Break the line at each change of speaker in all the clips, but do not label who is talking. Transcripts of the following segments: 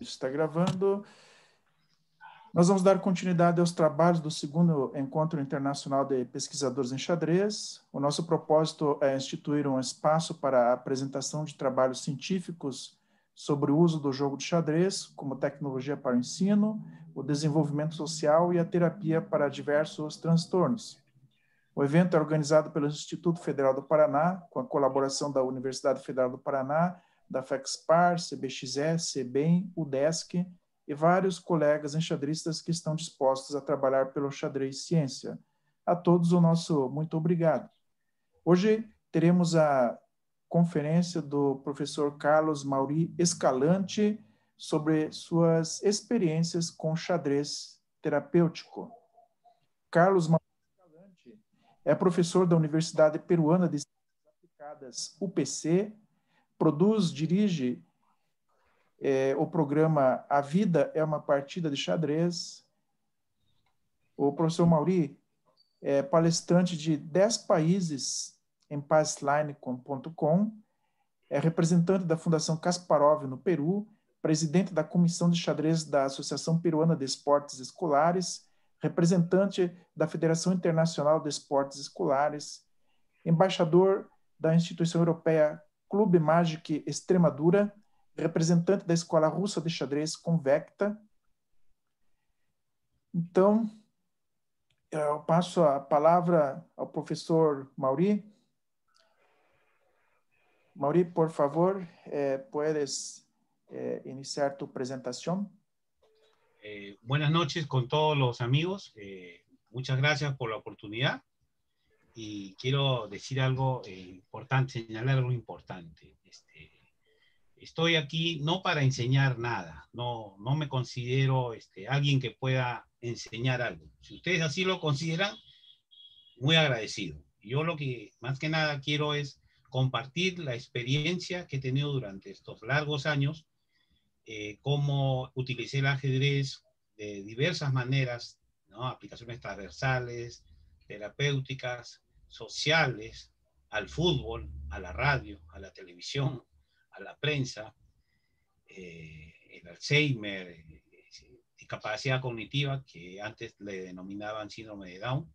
Está gravando. Nós vamos dar continuidade aos trabalhos do segundo Encontro Internacional de Pesquisadores em Xadrez. O nosso propósito é instituir um espaço para a apresentação de trabalhos científicos sobre o uso do jogo de xadrez como tecnologia para o ensino, o desenvolvimento social e a terapia para diversos transtornos. O evento é organizado pelo Instituto Federal do Paraná, com a colaboração da Universidade Federal do Paraná da Fexpar, CBXS, CBEM, UDESC e vários colegas enxadristas que estão dispostos a trabalhar pelo xadrez ciência. A todos o nosso muito obrigado. Hoje teremos a conferência do professor Carlos Mauri Escalante sobre suas experiências com xadrez terapêutico. Carlos Mauri Escalante é professor da Universidade Peruana de Ciências Aplicadas, UPC, produz, dirige é, o programa A Vida é uma Partida de Xadrez. O professor Mauri é palestrante de 10 países em passline.com, é representante da Fundação Kasparov no Peru, presidente da Comissão de Xadrez da Associação Peruana de Esportes Escolares, representante da Federação Internacional de Esportes Escolares, embaixador da Instituição Europeia Clube Magic Extremadura, representante da Escola Russa de Xadrez Convecta. Então, eh, eu passo a palavra ao professor Mauri. Mauri, por favor, eh, puedes eh, iniciar tu presentación.
Eh, buenas noches con todos los amigos. Eh, muchas gracias por la oportunidad. y quiero decir algo eh, importante, señalar algo importante. Este, estoy aquí no para enseñar nada, no, no me considero este, alguien que pueda enseñar algo. Si ustedes así lo consideran, muy agradecido. Yo lo que más que nada quiero es compartir la experiencia que he tenido durante estos largos años, eh, cómo utilicé el ajedrez de diversas maneras, aplicaciones transversales, terapéuticas, sociales, al fútbol, a la radio, a la televisión, a la prensa, eh, el Alzheimer, y eh, discapacidad cognitiva, que antes le denominaban síndrome de Down.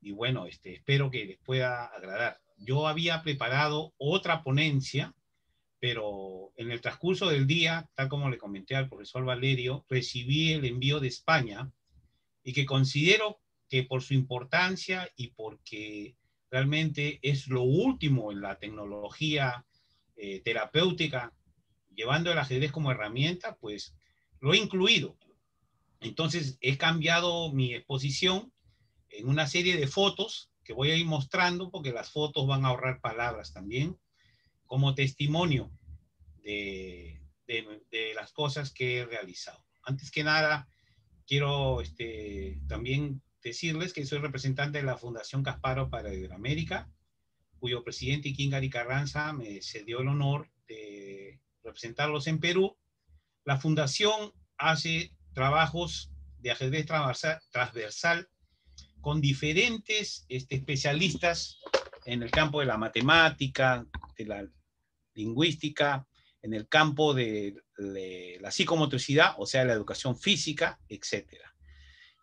Y bueno, este, espero que les pueda agradar. Yo había preparado otra ponencia, pero en el transcurso del día, tal como le comenté al profesor Valerio, recibí el envío de España y que considero que por su importancia y porque realmente es lo último en la tecnología eh, terapéutica, llevando el ajedrez como herramienta, pues lo he incluido. Entonces he cambiado mi exposición en una serie de fotos que voy a ir mostrando porque las fotos van a ahorrar palabras también, como testimonio de, las cosas que he realizado. Antes que nada, quiero este, también decirles que soy representante de la Fundación Casparo para Iberoamérica, cuyo presidente Kingari Carranza me cedió el honor de representarlos en Perú. La fundación hace trabajos de ajedrez transversal con diferentes este, especialistas en el campo de la matemática, de la lingüística, en el campo de, de la psicomotricidad, o sea, la educación física, etcétera.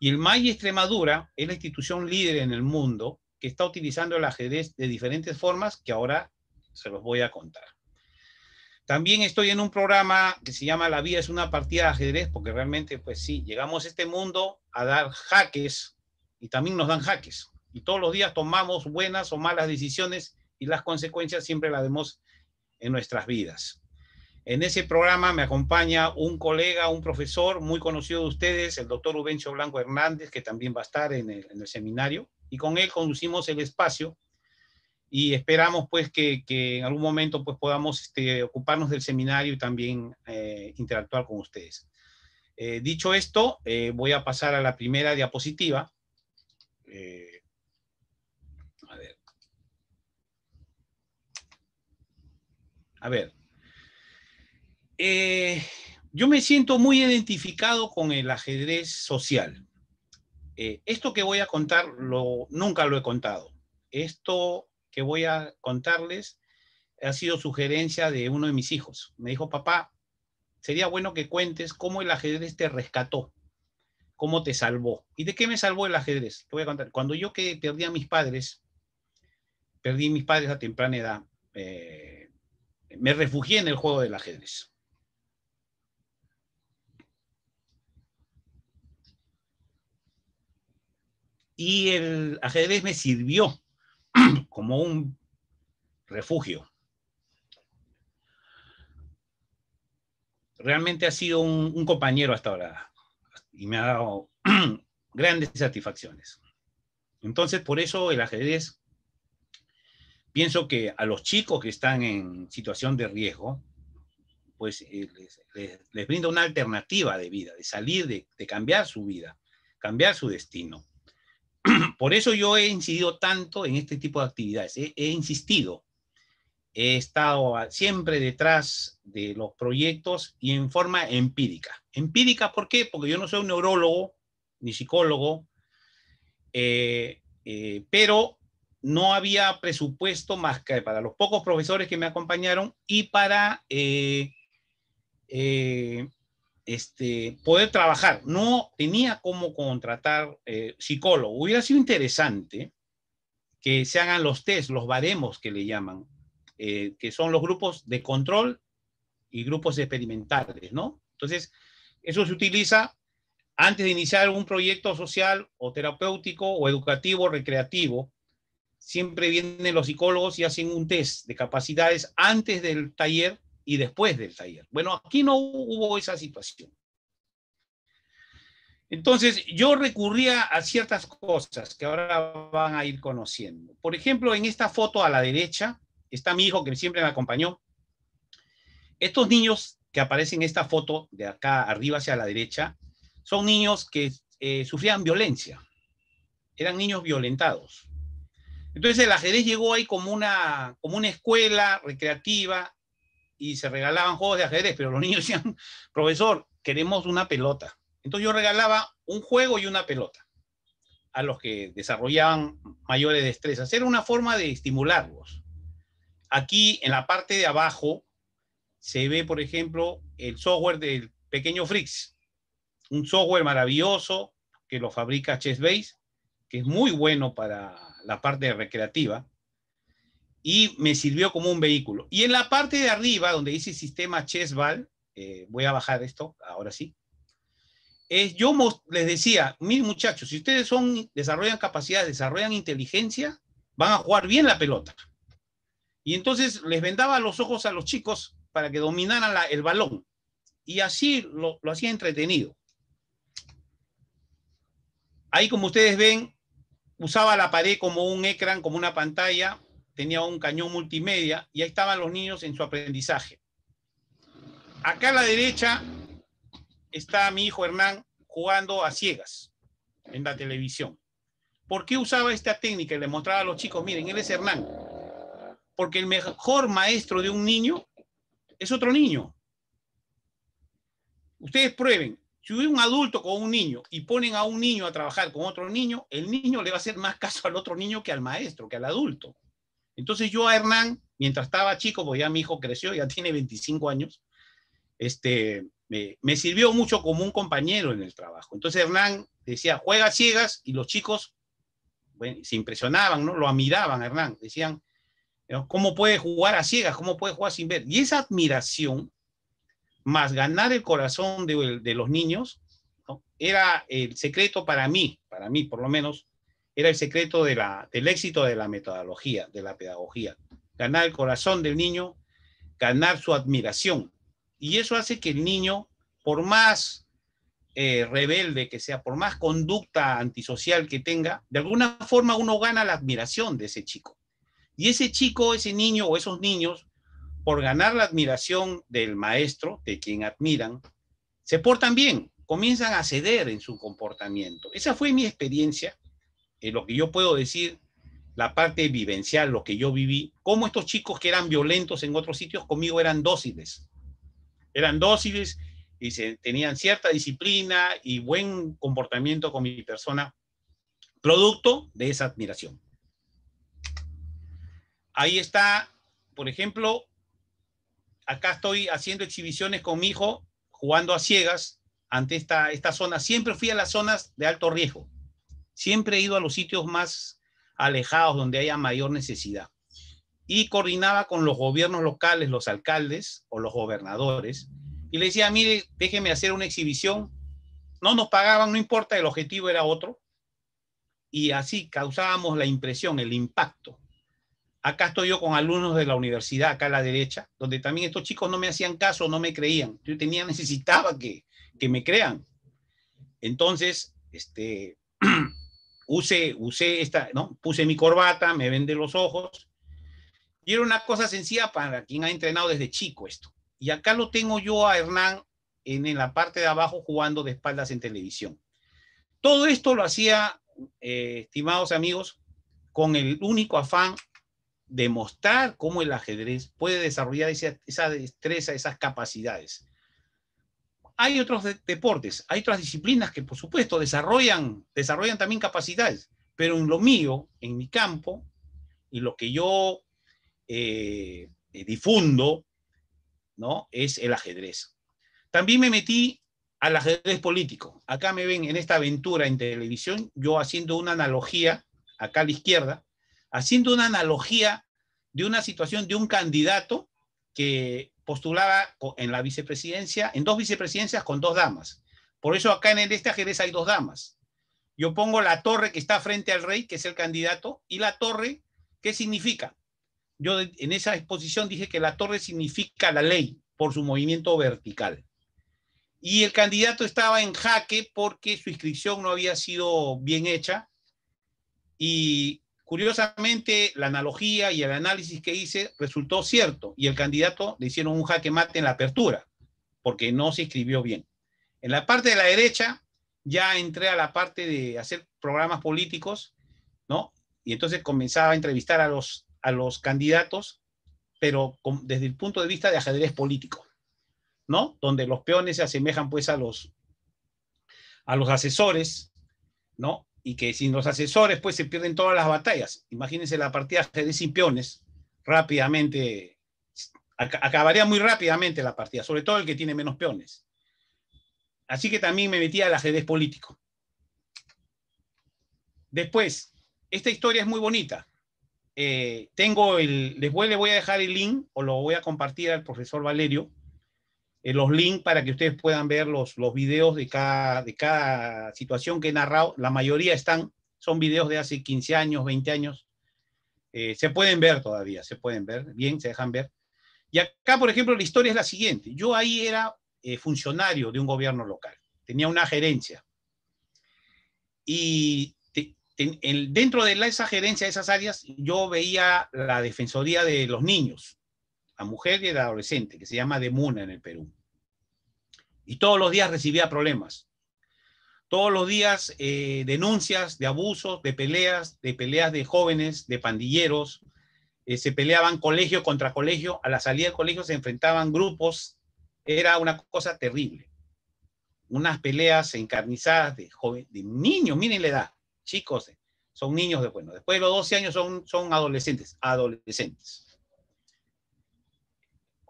Y el MAI Extremadura es la institución líder en el mundo que está utilizando el ajedrez de diferentes formas que ahora se los voy a contar. También estoy en un programa que se llama La Vía es una partida de ajedrez, porque realmente, pues sí, llegamos a este mundo a dar jaques y también nos dan jaques. Y todos los días tomamos buenas o malas decisiones y las consecuencias siempre las vemos en nuestras vidas. En ese programa me acompaña un colega, un profesor muy conocido de ustedes, el doctor Ubencio Blanco Hernández, que también va a estar en el, seminario, y con él conducimos el espacio y esperamos pues que, en algún momento pues podamos este, ocuparnos del seminario y también eh, interactuar con ustedes. Eh, dicho esto, eh, voy a pasar a la primera diapositiva. a ver. A ver, eh, yo me siento muy identificado con el ajedrez social. Eh, esto que voy a contar lo, nunca lo he contado. Esto que voy a contarles ha sido sugerencia de uno de mis hijos. Me dijo, papá, sería bueno que cuentes cómo el ajedrez te rescató, cómo te salvó. ¿Y de qué me salvó el ajedrez? Te voy a contar. Cuando yo que perdí a mis padres, perdí a mis padres a temprana edad, eh, me refugié en el juego del ajedrez. Y el ajedrez me sirvió como un refugio. Realmente ha sido un, compañero hasta ahora y me ha dado grandes satisfacciones. Entonces, por eso el ajedrez, pienso que a los chicos que están en situación de riesgo, pues eh, les, brinda una alternativa de vida, de salir, de cambiar su vida, cambiar su destino. por eso yo he incidido tanto en este tipo de actividades, he, insistido, he estado siempre detrás de los proyectos y en forma empírica. Empírica, ¿por qué? Porque yo no soy un neurólogo ni psicólogo, eh, eh, pero no había presupuesto más que para los pocos profesores que me acompañaron y para eh, este, poder trabajar. No tenía cómo contratar eh, psicólogo. Hubiera sido interesante que se hagan los test, los baremos que le llaman, eh, que son los grupos de control y grupos experimentales, ¿no? Entonces, eso se utiliza antes de iniciar un proyecto social o terapéutico o educativo, recreativo. Siempre vienen los psicólogos y hacen un test de capacidades antes del taller y después del taller. Bueno, aquí no hubo esa situación. Entonces, yo recurría a ciertas cosas que ahora van a ir conociendo. Por ejemplo, en esta foto a la derecha está mi hijo que siempre me acompañó. Estos niños que aparecen en esta foto de acá arriba hacia la derecha son niños que eh, sufrían violencia. Eran niños violentados. Entonces el ajedrez llegó ahí como una, como una escuela recreativa y se regalaban juegos de ajedrez, pero los niños decían, profesor, queremos una pelota. Entonces yo regalaba un juego y una pelota a los que desarrollaban mayores destrezas. Era una forma de estimularlos. Aquí en la parte de abajo se ve, por ejemplo, el software del pequeño Frix, un software maravilloso que lo fabrica Chessbase, que es muy bueno para la parte recreativa y me sirvió como un vehículo. Y en la parte de arriba, donde dice sistema chesval eh, voy a bajar esto, ahora sí. Es, yo les decía, mis muchachos, si ustedes son, desarrollan capacidad, desarrollan inteligencia, van a jugar bien la pelota. Y entonces les vendaba los ojos a los chicos para que dominaran el balón. Y así lo, lo hacía entretenido. Ahí, como ustedes ven, usaba la pared como un ecran, como una pantalla, tenía un cañón multimedia y ahí estaban los niños en su aprendizaje. Acá a la derecha está mi hijo Hernán jugando a ciegas en la televisión. ¿Por qué usaba esta técnica y le mostraba a los chicos, miren, él es Hernán? Porque el mejor maestro de un niño es otro niño. Ustedes prueben, si hubiera un adulto con un niño y ponen a un niño a trabajar con otro niño, el niño le va a hacer más caso al otro niño que al maestro, que al adulto. Entonces yo a Hernán, mientras estaba chico, porque ya mi hijo creció, ya tiene 25 años, este, me, sirvió mucho como un compañero en el trabajo. Entonces Hernán decía, juega ciegas y los chicos se impresionaban, ¿no? Lo admiraban Hernán, decían, ¿cómo puede jugar a ciegas? ¿Cómo puede jugar sin ver? Y esa admiración, más ganar el corazón de, los niños, era el secreto para mí, para mí por lo menos, era el secreto del éxito de la metodología, de la pedagogía. Ganar el corazón del niño, ganar su admiración. Y eso hace que el niño, por más eh, rebelde que sea, por más conducta antisocial que tenga, de alguna forma uno gana la admiración de ese chico. Y ese chico, ese niño o esos niños, por ganar la admiración del maestro, de quien admiran, se portan bien, comienzan a ceder en su comportamiento. Esa fue mi experiencia eh, lo que yo puedo decir, la parte vivencial, lo que yo viví, cómo estos chicos que eran violentos en otros sitios conmigo eran dóciles. Eran dóciles y tenían cierta disciplina y buen comportamiento con mi persona, producto de esa admiración. Ahí está, por ejemplo, acá estoy haciendo exhibiciones con mi hijo, jugando a ciegas ante esta, esta zona. Siempre fui a las zonas de alto riesgo. Siempre he ido a los sitios más alejados donde haya mayor necesidad. Y coordinaba con los gobiernos locales, los alcaldes o los gobernadores, y le decía, mire, déjeme hacer una exhibición. No nos pagaban, no importa, el objetivo era otro. Y así causábamos la impresión, el impacto. Acá estoy yo con alumnos de la universidad, acá a la derecha, donde también estos chicos no me hacían caso, no me creían. Yo tenía, necesitaba que, que me crean. Entonces, este, usé, usé esta, ¿no? Puse mi corbata, me vende los ojos. Y era una cosa sencilla para quien ha entrenado desde chico esto. Y acá lo tengo yo a Hernán en, la parte de abajo jugando de espaldas en televisión. Todo esto lo hacía, eh, estimados amigos, con el único afán de mostrar cómo el ajedrez puede desarrollar esa destreza, esas capacidades hay otros deportes, hay otras disciplinas que por supuesto desarrollan, desarrollan también capacidades, pero en lo mío, en mi campo, y lo que yo eh, eh, difundo, ¿no? Es el ajedrez. También me metí al ajedrez político. Acá me ven en esta aventura en televisión, yo haciendo una analogía, acá a la izquierda, haciendo una analogía de una situación de un candidato que postulaba en la vicepresidencia, en dos vicepresidencias con dos damas. Por eso acá en el este ajedrez hay dos damas. Yo pongo la torre que está frente al rey, que es el candidato, y la torre, ¿qué significa? Yo en esa exposición dije que la torre significa la ley por su movimiento vertical. Y el candidato estaba en jaque porque su inscripción no había sido bien hecha y Curiosamente, la analogía y el análisis que hice resultó cierto y el candidato le hicieron un jaque mate en la apertura, porque no se escribió bien. En la parte de la derecha ya entré a la parte de hacer programas políticos, ¿no? Y entonces comenzaba a entrevistar a los, a los candidatos, pero desde el punto de vista de ajedrez político, ¿no? Donde los peones se asemejan pues a los, a los asesores, ¿no? y que sin los asesores pues se pierden todas las batallas. Imagínense la partida de Peones, rápidamente, acabaría muy rápidamente la partida, sobre todo el que tiene menos peones. Así que también me metía al ajedrez político. Después, esta historia es muy bonita. Eh, tengo el, después le voy a dejar el link o lo voy a compartir al profesor Valerio eh, los links para que ustedes puedan ver los, los videos de cada, de cada situación que he narrado. La mayoría están, son videos de hace 15 años, 20 años. Eh, se pueden ver todavía, se pueden ver, bien, se dejan ver. Y acá, por ejemplo, la historia es la siguiente. Yo ahí era eh, funcionario de un gobierno local, tenía una gerencia. Y dentro de la, esa gerencia, de esas áreas, yo veía la Defensoría de los Niños a mujer y de adolescente, que se llama Demuna en el Perú. Y todos los días recibía problemas. Todos los días eh, denuncias de abusos, de peleas, de peleas de jóvenes, de pandilleros. Eh, se peleaban colegio contra colegio. A la salida del colegio se enfrentaban grupos. Era una cosa terrible. Unas peleas encarnizadas de, joven, de niños, miren la edad, chicos, son niños de bueno. Después de los 12 años son, son adolescentes, adolescentes.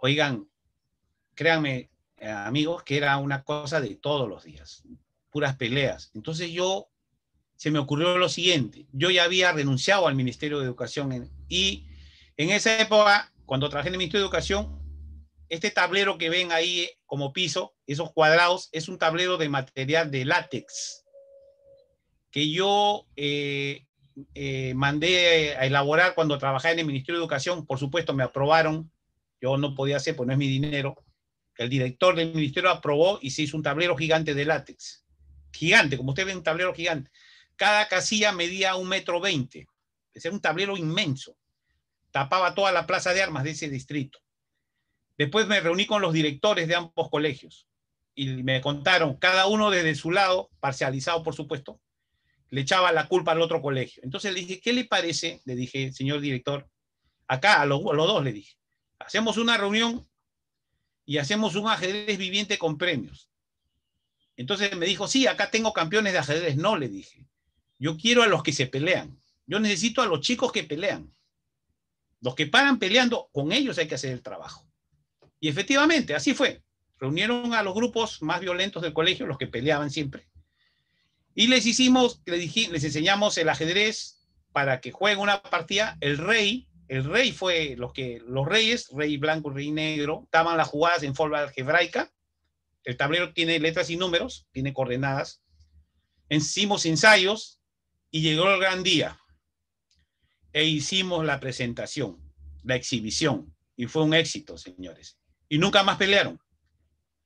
Oigan, créanme, eh, amigos, que era una cosa de todos los días, puras peleas. Entonces yo se me ocurrió lo siguiente, yo ya había renunciado al Ministerio de Educación y en esa época, cuando trabajé en el Ministerio de Educación, este tablero que ven ahí eh, como piso, esos cuadrados, es un tablero de material de látex que yo eh, mandé a elaborar cuando trabajé en el Ministerio de Educación. Por supuesto, me aprobaron yo no podía hacer, pues no es mi dinero, el director del ministerio aprobó y se hizo un tablero gigante de látex. Gigante, como usted ve, un tablero gigante. Cada casilla medía un metro veinte. Ese era un tablero inmenso. Tapaba toda la plaza de armas de ese distrito. Después me reuní con los directores de ambos colegios y me contaron, cada uno desde su lado, parcializado por supuesto, le echaba la culpa al otro colegio. Entonces le dije, ¿qué le parece? Le dije, señor director, acá a a los dos le dije, hacemos una reunión y hacemos un ajedrez viviente con premios. Entonces me dijo, sí, acá tengo campeones de ajedrez. No, le dije, yo quiero a los que se pelean. Yo necesito a los chicos que pelean. Los que paran peleando, con ellos hay que hacer el trabajo. Y efectivamente, así fue. Reunieron a los grupos más violentos del colegio, los que peleaban siempre. Y les hicimos, les, les enseñamos el ajedrez para que jueguen una partida. El rey el rey fue los que los reyes, rey blanco, rey negro, daban las jugadas en forma algebraica. El tablero tiene letras y números, tiene coordenadas. Hicimos ensayos y llegó el gran día. E hicimos la presentación, la exhibición, y fue un éxito, señores. Y nunca más pelearon.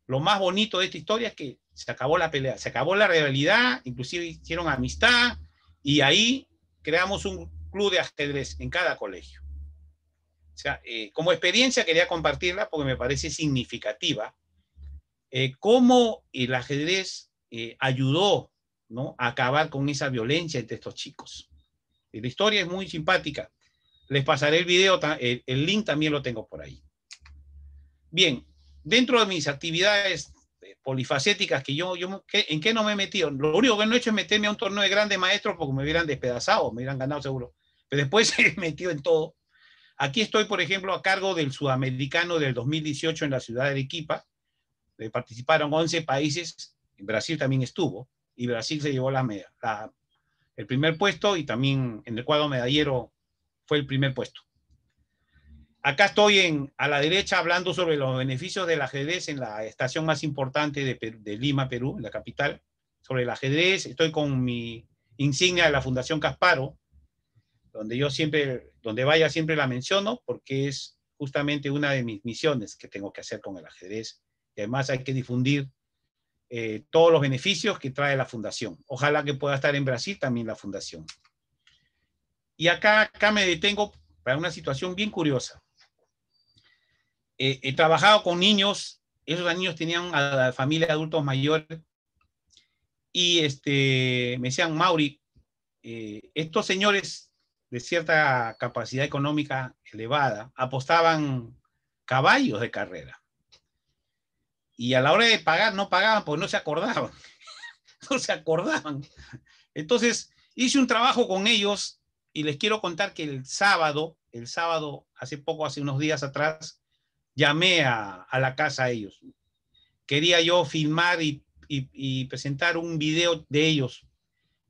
Lo más bonito de esta historia es que se acabó la pelea, se acabó la realidad inclusive hicieron amistad y ahí creamos un club de ajedrez en cada colegio. O sea, eh, como experiencia quería compartirla porque me parece significativa. Eh, cómo el ajedrez eh, ayudó ¿no? a acabar con esa violencia entre estos chicos. Y la historia es muy simpática. Les pasaré el video, el, link también lo tengo por ahí. Bien, dentro de mis actividades polifacéticas que yo, yo en qué no me he metido. Lo único que no he hecho es meterme a un torneo de grandes maestros porque me hubieran despedazado, me hubieran ganado seguro. Pero después he metido en todo. Aquí estoy, por ejemplo, a cargo del sudamericano del 2018 en la ciudad de Arequipa. Eh, participaron 11 países, Brasil también estuvo, y Brasil se llevó el primer puesto y también en el cuadro medallero fue el primer puesto. Acá estoy en, a la derecha hablando sobre los beneficios del ajedrez en la estación más importante de, de Lima, Perú, en la capital. Sobre el ajedrez, estoy con mi insignia de la Fundación Casparo, donde yo siempre, donde vaya siempre la menciono porque es justamente una de mis misiones que tengo que hacer con el ajedrez. además hay que difundir eh, todos los beneficios que trae la fundación. Ojalá que pueda estar en Brasil también la fundación. Y acá, acá me detengo para una situación bien curiosa. Eh, he trabajado con niños, esos niños tenían a la familia de adultos mayores y este, me decían, Mauri, eh, estos señores de cierta capacidad económica elevada apostaban caballos de carrera. Y a la hora de pagar, no pagaban porque no se acordaban. no se acordaban. Entonces, hice un trabajo con ellos y les quiero contar que el sábado, el sábado, hace poco, hace unos días atrás, llamé a, la casa a ellos. Quería yo filmar y, y presentar un video de ellos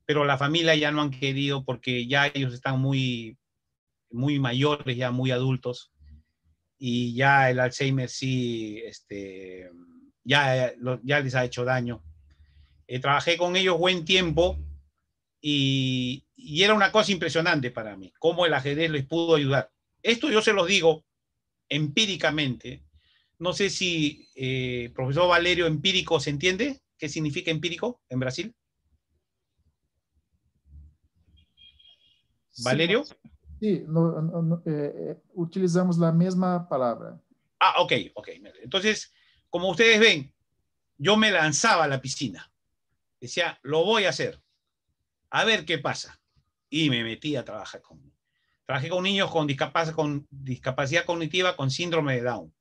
pero la familia ya no han querido porque ya ellos están muy, muy mayores, ya muy adultos, y ya el Alzheimer sí, este, ya, ya les ha hecho daño. Eh, trabajé con ellos buen tiempo y, era una cosa impresionante para mí, cómo el ajedrez les pudo ayudar. Esto yo se los digo empíricamente. No sé si eh, profesor Valerio empírico se entiende. ¿Qué significa empírico en Brasil? Valerio.
Pues, sí, eh, eh, utilizamos la misma palabra.
Ah, ok, ok. Entonces, como ustedes ven, yo me lanzaba a la piscina. Decía, lo voy a hacer. A ver qué pasa. Y me metí a trabajar con Trabajé con niños con discapacidad, con discapacidad cognitiva con síndrome de Down.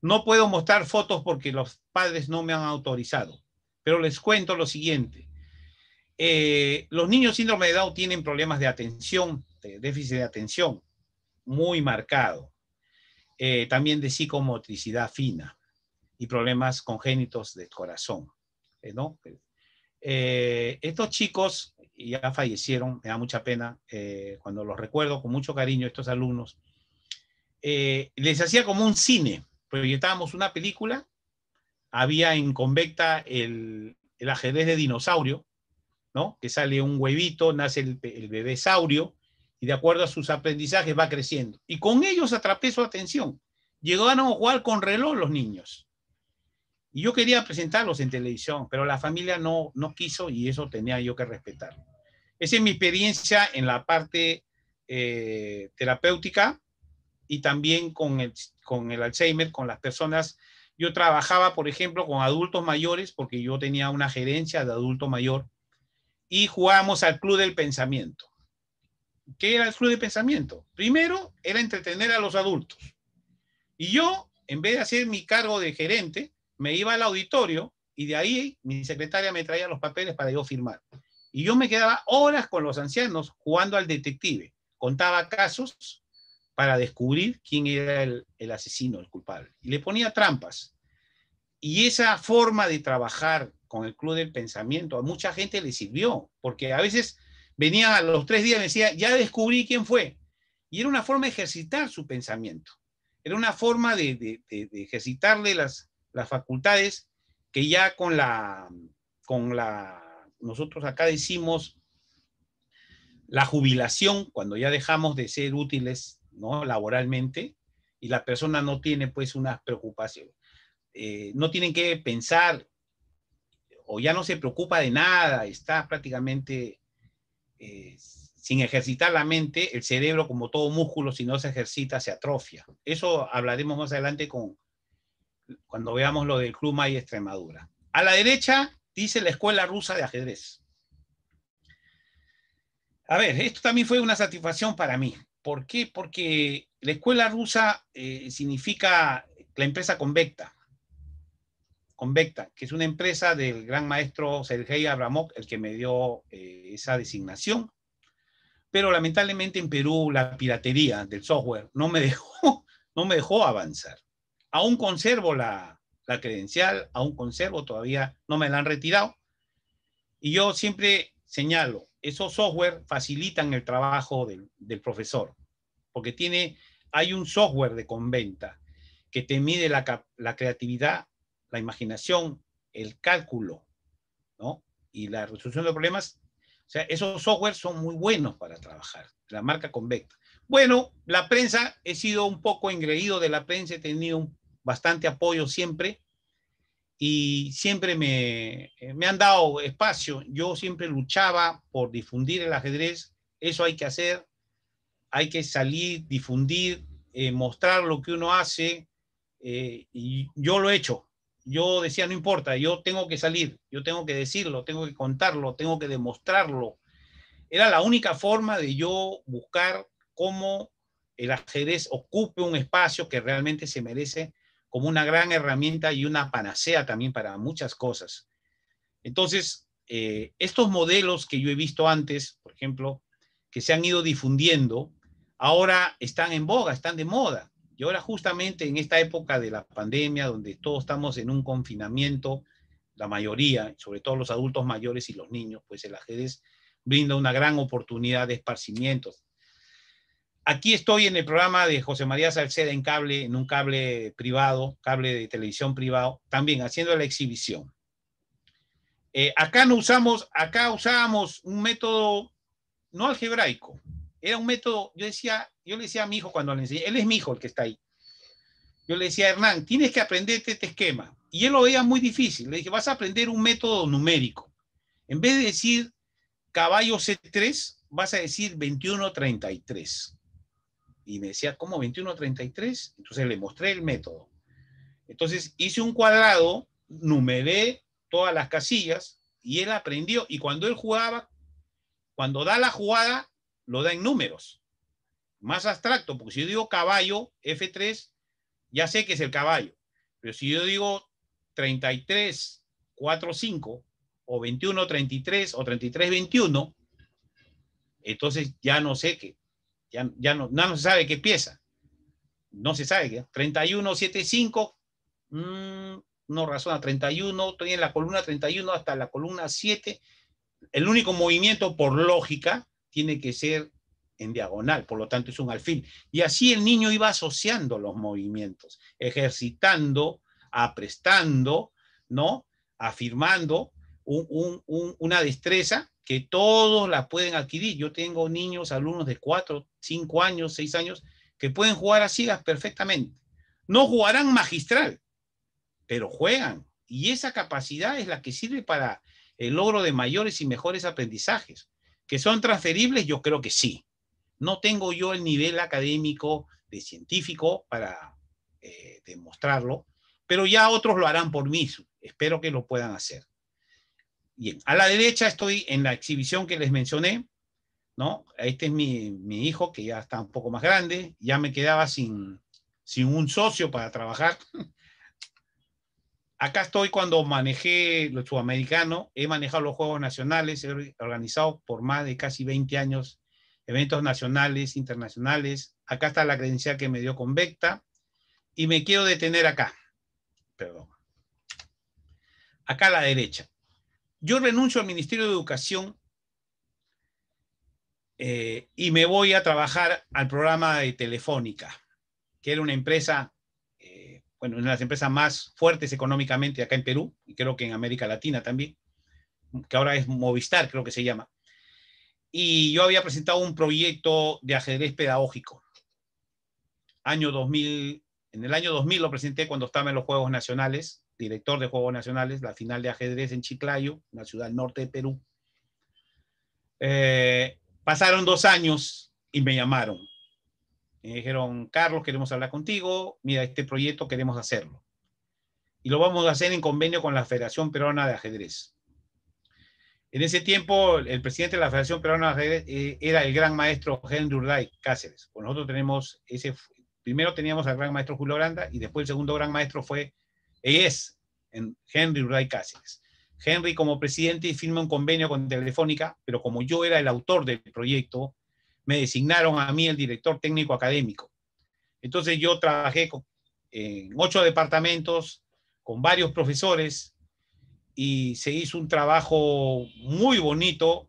No puedo mostrar fotos porque los padres no me han autorizado, pero les cuento lo siguiente. Eh, los niños síndrome de Down tienen problemas de atención, déficit de atención muy marcado, eh, también de psicomotricidad fina y problemas congénitos del corazón. Eh, ¿no? estos chicos ya fallecieron, me da mucha pena, cuando los recuerdo con mucho cariño, estos alumnos, les hacía como un cine, proyectábamos una película, había en Convecta el ajedrez de dinosaurio, que sale un huevito, nace el, bebé saurio y de acuerdo a sus aprendizajes va creciendo. Y con ellos atrape su atención. Llegaron a jugar con reloj los niños. Y yo quería presentarlos en televisión, pero la familia no, no quiso y eso tenía yo que respetar. Esa es mi experiencia en la parte eh, terapéutica y también con el, con el Alzheimer, con las personas. Yo trabajaba, por ejemplo, con adultos mayores porque yo tenía una gerencia de adulto mayor y jugábamos al Club del Pensamiento. ¿Qué era el Club del Pensamiento? Primero era entretener a los adultos. Y yo, en vez de hacer mi cargo de gerente, me iba al auditorio y de ahí mi secretaria me traía los papeles para yo firmar. Y yo me quedaba horas con los ancianos jugando al detective. Contaba casos para descubrir quién era el, el asesino, el culpable. Y le ponía trampas. Y esa forma de trabajar con el Club del Pensamiento. A mucha gente le sirvió, porque a veces venía a los tres días y decía, ya descubrí quién fue. Y era una forma de ejercitar su pensamiento. Era una forma de, de, ejercitarle las, facultades que ya con la, con la, nosotros acá decimos la jubilación, cuando ya dejamos de ser útiles ¿no? laboralmente y la persona no tiene pues unas preocupación, eh, no tienen que pensar o ya no se preocupa de nada, está prácticamente eh, sin ejercitar la mente, el cerebro, como todo músculo, si no se ejercita, se atrofia. Eso hablaremos más adelante con, cuando veamos lo del Club y Extremadura. A la derecha dice la Escuela Rusa de Ajedrez. A ver, esto también fue una satisfacción para mí. ¿Por qué? Porque la Escuela Rusa eh, significa la empresa convecta. Convecta, que es una empresa del gran maestro Sergei Abramov, el que me dio eh, esa designación. Pero lamentablemente en Perú la piratería del software no me dejó, no me dejó avanzar. Aún conservo la, la credencial, aún conservo, todavía no me la han retirado. Y yo siempre señalo, esos software facilitan el trabajo del, profesor, porque tiene, hay un software de conventa que te mide la, la creatividad la imaginación, el cálculo, Y la resolución de problemas. O sea, esos softwares son muy buenos para trabajar, la marca Convecta. Bueno, la prensa, he sido un poco engreído de la prensa, he tenido bastante apoyo siempre y siempre me, eh, me han dado espacio. Yo siempre luchaba por difundir el ajedrez, eso hay que hacer, hay que salir, difundir, eh, mostrar lo que uno hace, eh, y yo lo he hecho, yo decía, no importa, yo tengo que salir, yo tengo que decirlo, tengo que contarlo, tengo que demostrarlo. Era la única forma de yo buscar cómo el ajedrez ocupe un espacio que realmente se merece como una gran herramienta y una panacea también para muchas cosas. Entonces, eh, estos modelos que yo he visto antes, por ejemplo, que se han ido difundiendo, ahora están en boga, están de moda. Y ahora justamente en esta época de la pandemia, donde todos estamos en un confinamiento, la mayoría, sobre todo los adultos mayores y los niños, pues el ajedrez brinda una gran oportunidad de esparcimiento. Aquí estoy en el programa de José María Salceda en cable, en un cable privado, cable de televisión privado, también haciendo la exhibición. Eh, acá no usamos, acá usábamos un método no algebraico, era un método, yo decía, yo le decía a mi hijo cuando le enseñé, él es mi hijo el que está ahí. Yo le decía, Hernán, tienes que aprender este esquema. Y él lo veía muy difícil. Le dije, vas a aprender un método numérico. En vez de decir caballo C3, vas a decir 2133. Y me decía, ¿cómo 2133? Entonces le mostré el método. Entonces hice un cuadrado, numeré todas las casillas y él aprendió. Y cuando él jugaba, cuando da la jugada, lo da en números. Más abstracto, porque si yo digo caballo, F3, ya sé que es el caballo. Pero si yo digo 33, 4, 5, o 21, 33, o 33, 21, entonces ya no sé qué. Ya, no, no, se sabe qué pieza. No se sabe qué. 31, 7, 5, mmm, no razona. 31, estoy en la columna 31 hasta la columna 7. El único movimiento por lógica tiene que ser en diagonal, por lo tanto es un alfil. Y así el niño iba asociando los movimientos, ejercitando, aprestando, ¿no? Afirmando una destreza que todos la pueden adquirir. Yo tengo niños, alumnos de 4, 5 años, 6 años, que pueden jugar a sigas perfectamente. No jugarán magistral, pero juegan. Y esa capacidad es la que sirve para el logro de mayores y mejores aprendizajes. ¿Que son transferibles? Yo creo que sí. No tengo yo el nivel académico de científico para eh, demostrarlo, pero ya otros lo harán por mí. Espero que lo puedan hacer. Bien, a la derecha estoy en la exhibición que les mencioné, ¿no? Este es mi, hijo, que ya está un poco más grande, ya me quedaba sin, sin un socio para trabajar acá estoy cuando manejé lo sudamericano, he manejado los Juegos Nacionales, he organizado por más de casi 20 años eventos nacionales, internacionales. Acá está la credencial que me dio Convecta y me quiero detener acá. Perdón. Acá a la derecha. Yo renuncio al Ministerio de Educación eh, y me voy a trabajar al programa de Telefónica, que era una empresa bueno, una de las empresas más fuertes económicamente acá en Perú, y creo que en América Latina también, que ahora es Movistar, creo que se llama. Y yo había presentado un proyecto de ajedrez pedagógico. Año 2000, en el año 2000 lo presenté cuando estaba en los Juegos Nacionales, director de Juegos Nacionales, la final de ajedrez en Chiclayo, la ciudad norte de Perú. Eh, pasaron dos años y me llamaron me dijeron, Carlos, queremos hablar contigo, mira, este proyecto queremos hacerlo. Y lo vamos a hacer en convenio con la Federación Peruana de Ajedrez. En ese tiempo, el presidente de la Federación Peruana de Ajedrez eh, era el gran maestro Henry Urday Cáceres. Pues nosotros tenemos ese, primero teníamos al gran maestro Julio Granda y después el segundo gran maestro fue, es Henry Urday Cáceres. Henry como presidente firma un convenio con Telefónica, pero como yo era el autor del proyecto, me designaron a mí el director técnico académico. Entonces yo trabajé en ocho departamentos con varios profesores y se hizo un trabajo muy bonito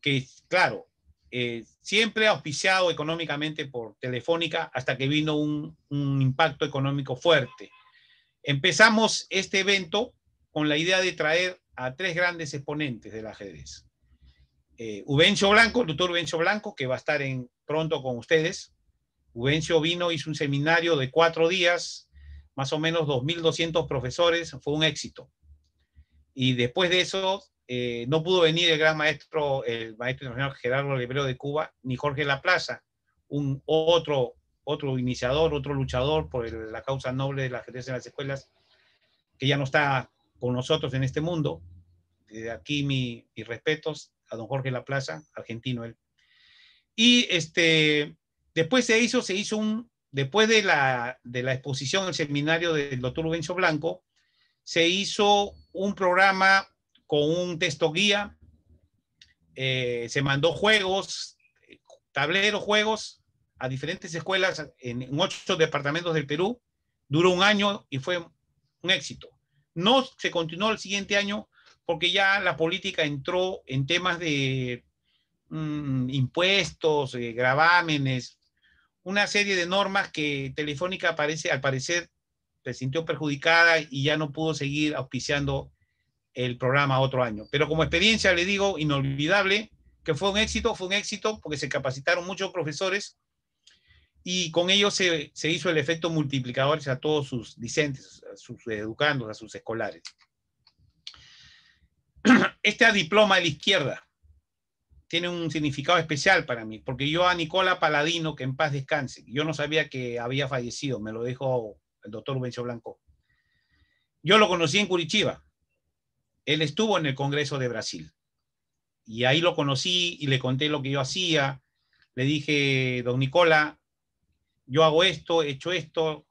que, claro, siempre eh, siempre auspiciado económicamente por Telefónica hasta que vino un, un impacto económico fuerte. Empezamos este evento con la idea de traer a tres grandes exponentes del ajedrez eh, Ubencio Blanco, el doctor Ubencio Blanco, que va a estar en, pronto con ustedes. Ubencio vino, hizo un seminario de cuatro días, más o menos 2.200 profesores, fue un éxito. Y después de eso, eh, no pudo venir el gran maestro, el maestro internacional Gerardo Lebrero de Cuba, ni Jorge La Plaza, un otro, otro iniciador, otro luchador por la causa noble de la ajedrez en las escuelas, que ya no está con nosotros en este mundo. De aquí mis respetos a don Jorge La Plaza, argentino él. Y este, después se hizo, se hizo un, después de la, exposición el seminario del doctor Lubencio Blanco, se hizo un programa con un texto guía, eh, se mandó juegos, tableros, juegos a diferentes escuelas en ocho departamentos del Perú, duró un año y fue un éxito. No se continuó el siguiente año porque ya la política entró en temas de mm, impuestos, eh, gravámenes, una serie de normas que Telefónica parece, al parecer se sintió perjudicada y ya no pudo seguir auspiciando el programa otro año. Pero como experiencia, le digo, inolvidable, que fue un éxito, fue un éxito porque se capacitaron muchos profesores y con ello se, se hizo el efecto multiplicador a todos sus discentes, a sus educandos, a sus escolares. este diploma de la izquierda tiene un significado especial para mí, porque yo a Nicola Paladino, que en paz descanse, yo no sabía que había fallecido, me lo dijo el doctor Ubencio Blanco. Yo lo conocí en Curitiba. Él estuvo en el Congreso de Brasil. Y ahí lo conocí y le conté lo que yo hacía. Le dije, don Nicola, yo hago esto, he hecho esto.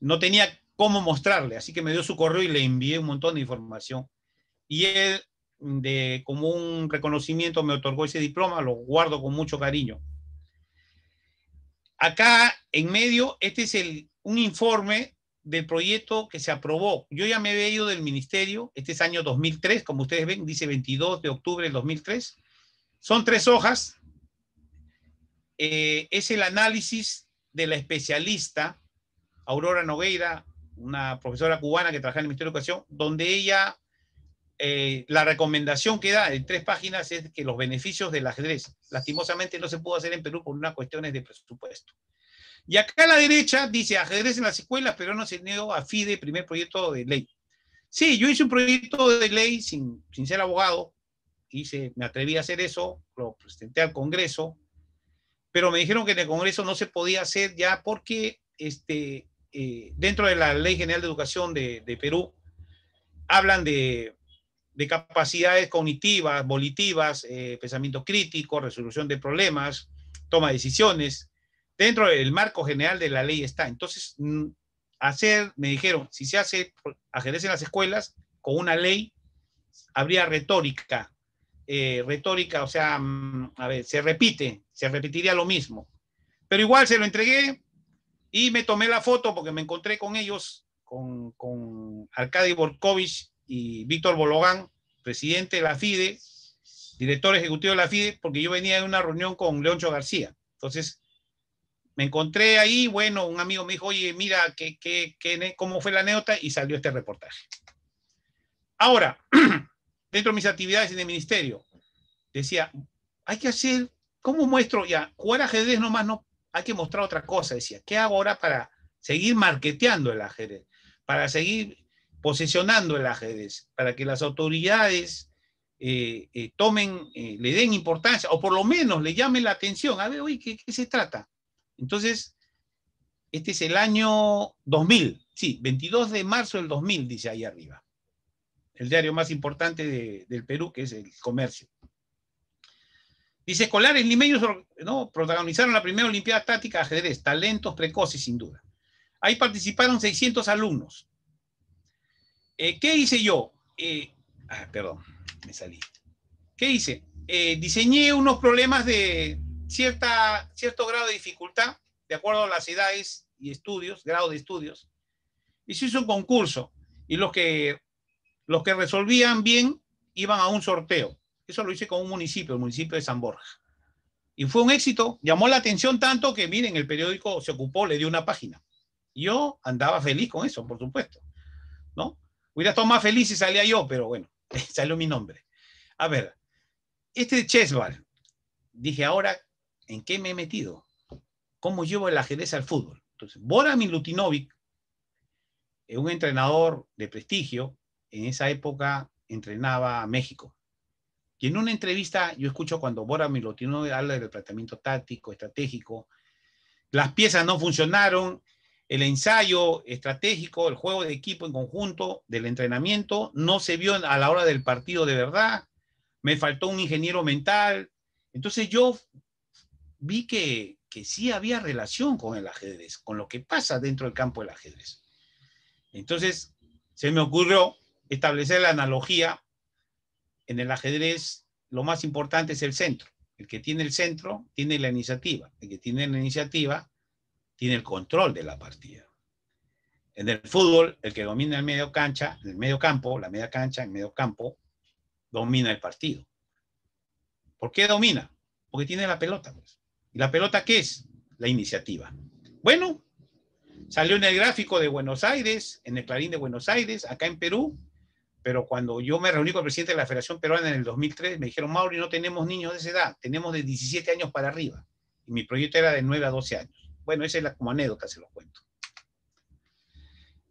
No tenía cómo mostrarle, así que me dio su correo y le envié un montón de información. Y él de un reconocimiento me otorgó ese diploma, lo guardo con mucho cariño. Acá en medio, este es el, un informe del proyecto que se aprobó. Yo ya me había ido del ministerio, este es año 2003, como ustedes ven, dice 22 de octubre del 2003. Son tres hojas. Eh, es el análisis de la especialista Aurora Nogueira, una profesora cubana que trabaja en el Ministerio de Educación, donde ella eh, la recomendación que da en tres páginas es que los beneficios del ajedrez, lastimosamente no se pudo hacer en Perú por unas cuestiones de presupuesto. Y acá a la derecha dice ajedrez en las escuelas, pero no se negó a FIDE, primer proyecto de ley. Sí, yo hice un proyecto de ley sin, sin ser abogado, hice, me atreví a hacer eso, lo presenté al Congreso, pero me dijeron que en el Congreso no se podía hacer ya porque este, eh, dentro de la Ley General de Educación de Perú hablan de de capacidades cognitivas, volitivas, eh, pensamiento crítico, resolución de problemas, toma de decisiones, dentro del marco general de la ley está. Entonces, mm, hacer, me dijeron, si se hace ajedrez en las escuelas, con una ley, habría retórica. Eh, retórica, o sea, mm, a ver, se repite, se repetiría lo mismo. Pero igual se lo entregué y me tomé la foto porque me encontré con ellos, con, con Arkady Borkovich y Víctor Bologán, presidente de la FIDE, director ejecutivo de la FIDE, porque yo venía de una reunión con Leoncho García. Entonces, me encontré ahí, bueno, un amigo me dijo, oye, mira qué, cómo fue la anécdota y salió este reportaje. Ahora, dentro de mis actividades en el ministerio, decía, hay que hacer, ¿cómo muestro ya? Jugar ajedrez nomás no, hay que mostrar otra cosa, decía, ¿qué hago ahora para seguir marketeando el ajedrez? Para seguir posicionando el ajedrez para que las autoridades eh, eh, tomen, eh, le den importancia o por lo menos le llamen la atención. A ver, oye, ¿qué, se trata? Entonces, este es el año 2000, sí, 22 de marzo del 2000, dice ahí arriba. El diario más importante del Perú, que es el Comercio. Dice, escolares limeños ¿no? protagonizaron la primera Olimpiada Táctica de Ajedrez, talentos precoces sin duda. Ahí participaron 600 alumnos, eh, ¿Qué hice yo? Eh, ah, perdón, me salí. ¿Qué hice? Eh, diseñé unos problemas de cierta, cierto grado de dificultad, de acuerdo a las edades y estudios, grado de estudios. Y se hizo un concurso. Y los que, los que resolvían bien iban a un sorteo. Eso lo hice con un municipio, el municipio de San Borja. Y fue un éxito. Llamó la atención tanto que, miren, el periódico se ocupó, le dio una página. Yo andaba feliz con eso, por supuesto. Hubiera estado más feliz si salía yo, pero bueno, salió mi nombre. A ver, este Chesval, dije ahora, ¿en qué me he metido? ¿Cómo llevo el ajedrez al fútbol? Entonces, Boramilutinovic, eh, un entrenador de prestigio, en esa época entrenaba a México. Y en una entrevista yo escucho cuando Boramilutinovic habla del tratamiento táctico, estratégico, las piezas no funcionaron el ensayo estratégico, el juego de equipo en conjunto del entrenamiento no se vio a la hora del partido de verdad. Me faltó un ingeniero mental. Entonces yo vi que, que sí había relación con el ajedrez, con lo que pasa dentro del campo del ajedrez. Entonces se me ocurrió establecer la analogía. En el ajedrez lo más importante es el centro. El que tiene el centro tiene la iniciativa. El que tiene la iniciativa tiene el control de la partida. En el fútbol, el que domina el medio cancha, el medio campo, la media cancha, el medio campo, domina el partido. ¿Por qué domina? Porque tiene la pelota. Pues. ¿Y la pelota qué es? La iniciativa. Bueno, salió en el gráfico de Buenos Aires, en el Clarín de Buenos Aires, acá en Perú, pero cuando yo me reuní con el presidente de la Federación Peruana en el 2003, me dijeron, Mauri, no tenemos niños de esa edad, tenemos de 17 años para arriba. Y mi proyecto era de 9 a 12 años. Bueno, esa es la, como anécdota, se los cuento.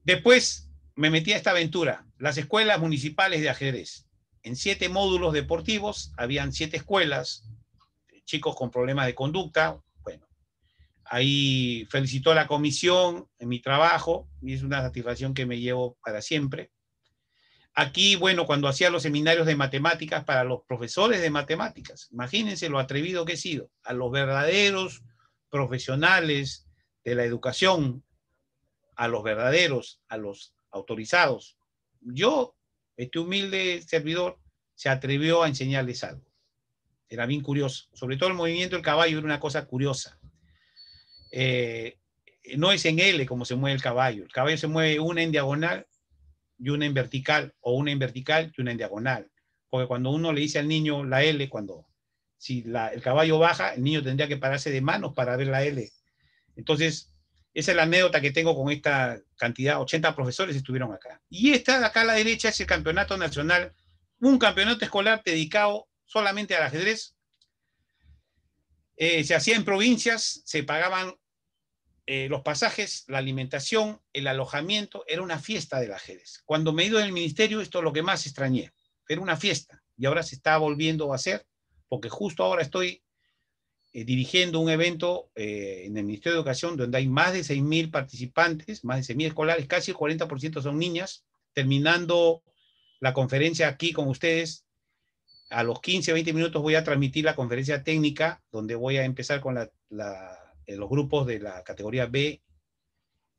Después me metí a esta aventura, las escuelas municipales de ajedrez. En siete módulos deportivos habían siete escuelas, eh, chicos con problemas de conducta. Bueno, ahí felicitó a la comisión en mi trabajo y es una satisfacción que me llevo para siempre. Aquí, bueno, cuando hacía los seminarios de matemáticas para los profesores de matemáticas, imagínense lo atrevido que he sido, a los verdaderos profesionales de la educación, a los verdaderos, a los autorizados. Yo, este humilde servidor, se atrevió a enseñarles algo. Era bien curioso. Sobre todo el movimiento del caballo era una cosa curiosa. Eh, no es en L como se mueve el caballo. El caballo se mueve una en diagonal y una en vertical, o una en vertical y una en diagonal. Porque cuando uno le dice al niño la L, cuando si el caballo baja, el niño tendría que pararse de manos para ver la L. Entonces, esa es la anécdota que tengo con esta cantidad, 80 profesores estuvieron acá. Y esta acá a la derecha es el campeonato nacional, un campeonato escolar dedicado solamente al ajedrez. Eh, se hacía en provincias, se pagaban eh, los pasajes, la alimentación, el alojamiento, era una fiesta del ajedrez. Cuando me ido del ministerio, esto es lo que más extrañé, era una fiesta y ahora se está volviendo a hacer porque justo ahora estoy eh, dirigiendo un evento eh, en el Ministerio de Educación donde hay más de 6.000 participantes, más de 6.000 escolares, casi el 40% son niñas, terminando la conferencia aquí con ustedes. A los 15, 20 minutos voy a transmitir la conferencia técnica, donde voy a empezar con eh, los grupos de la categoría B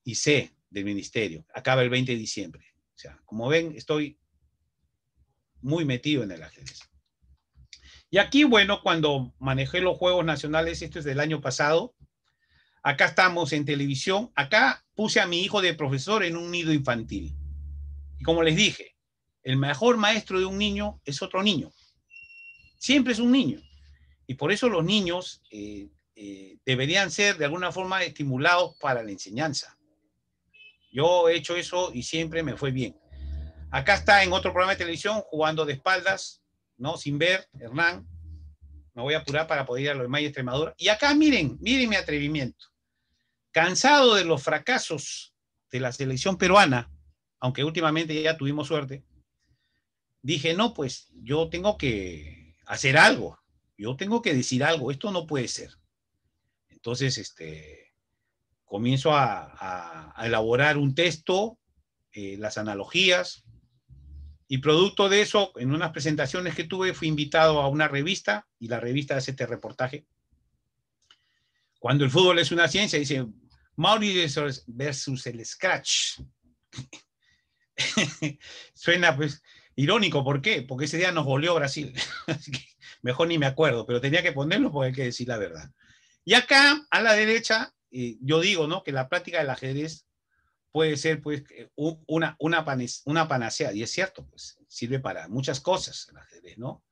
y C del ministerio. Acaba el 20 de diciembre. O sea, como ven, estoy muy metido en el ajedrez. Y aquí, bueno, cuando manejé los Juegos Nacionales, esto es del año pasado, acá estamos en televisión, acá puse a mi hijo de profesor en un nido infantil. Y como les dije, el mejor maestro de un niño es otro niño. Siempre es un niño. Y por eso los niños eh, eh, deberían ser de alguna forma estimulados para la enseñanza. Yo he hecho eso y siempre me fue bien. Acá está en otro programa de televisión jugando de espaldas ¿no? Sin ver, Hernán, me voy a apurar para poder ir a los Maya Extremadura. Y acá miren, miren mi atrevimiento. Cansado de los fracasos de la selección peruana, aunque últimamente ya tuvimos suerte, dije, no, pues yo tengo que hacer algo, yo tengo que decir algo, esto no puede ser. Entonces, este, comienzo a, elaborar un texto, eh, las analogías, y producto de eso, en unas presentaciones que tuve, fui invitado a una revista y la revista hace este reportaje. Cuando el fútbol es una ciencia, dice Mauri versus el Scratch. Suena pues irónico, ¿por qué? Porque ese día nos volvió Brasil. Mejor ni me acuerdo, pero tenía que ponerlo porque hay que decir la verdad. Y acá, a la derecha, eh, yo digo ¿no? que la práctica del ajedrez puede ser pues una, una, panacea, una panacea, y es cierto, pues sirve para muchas cosas las ¿no?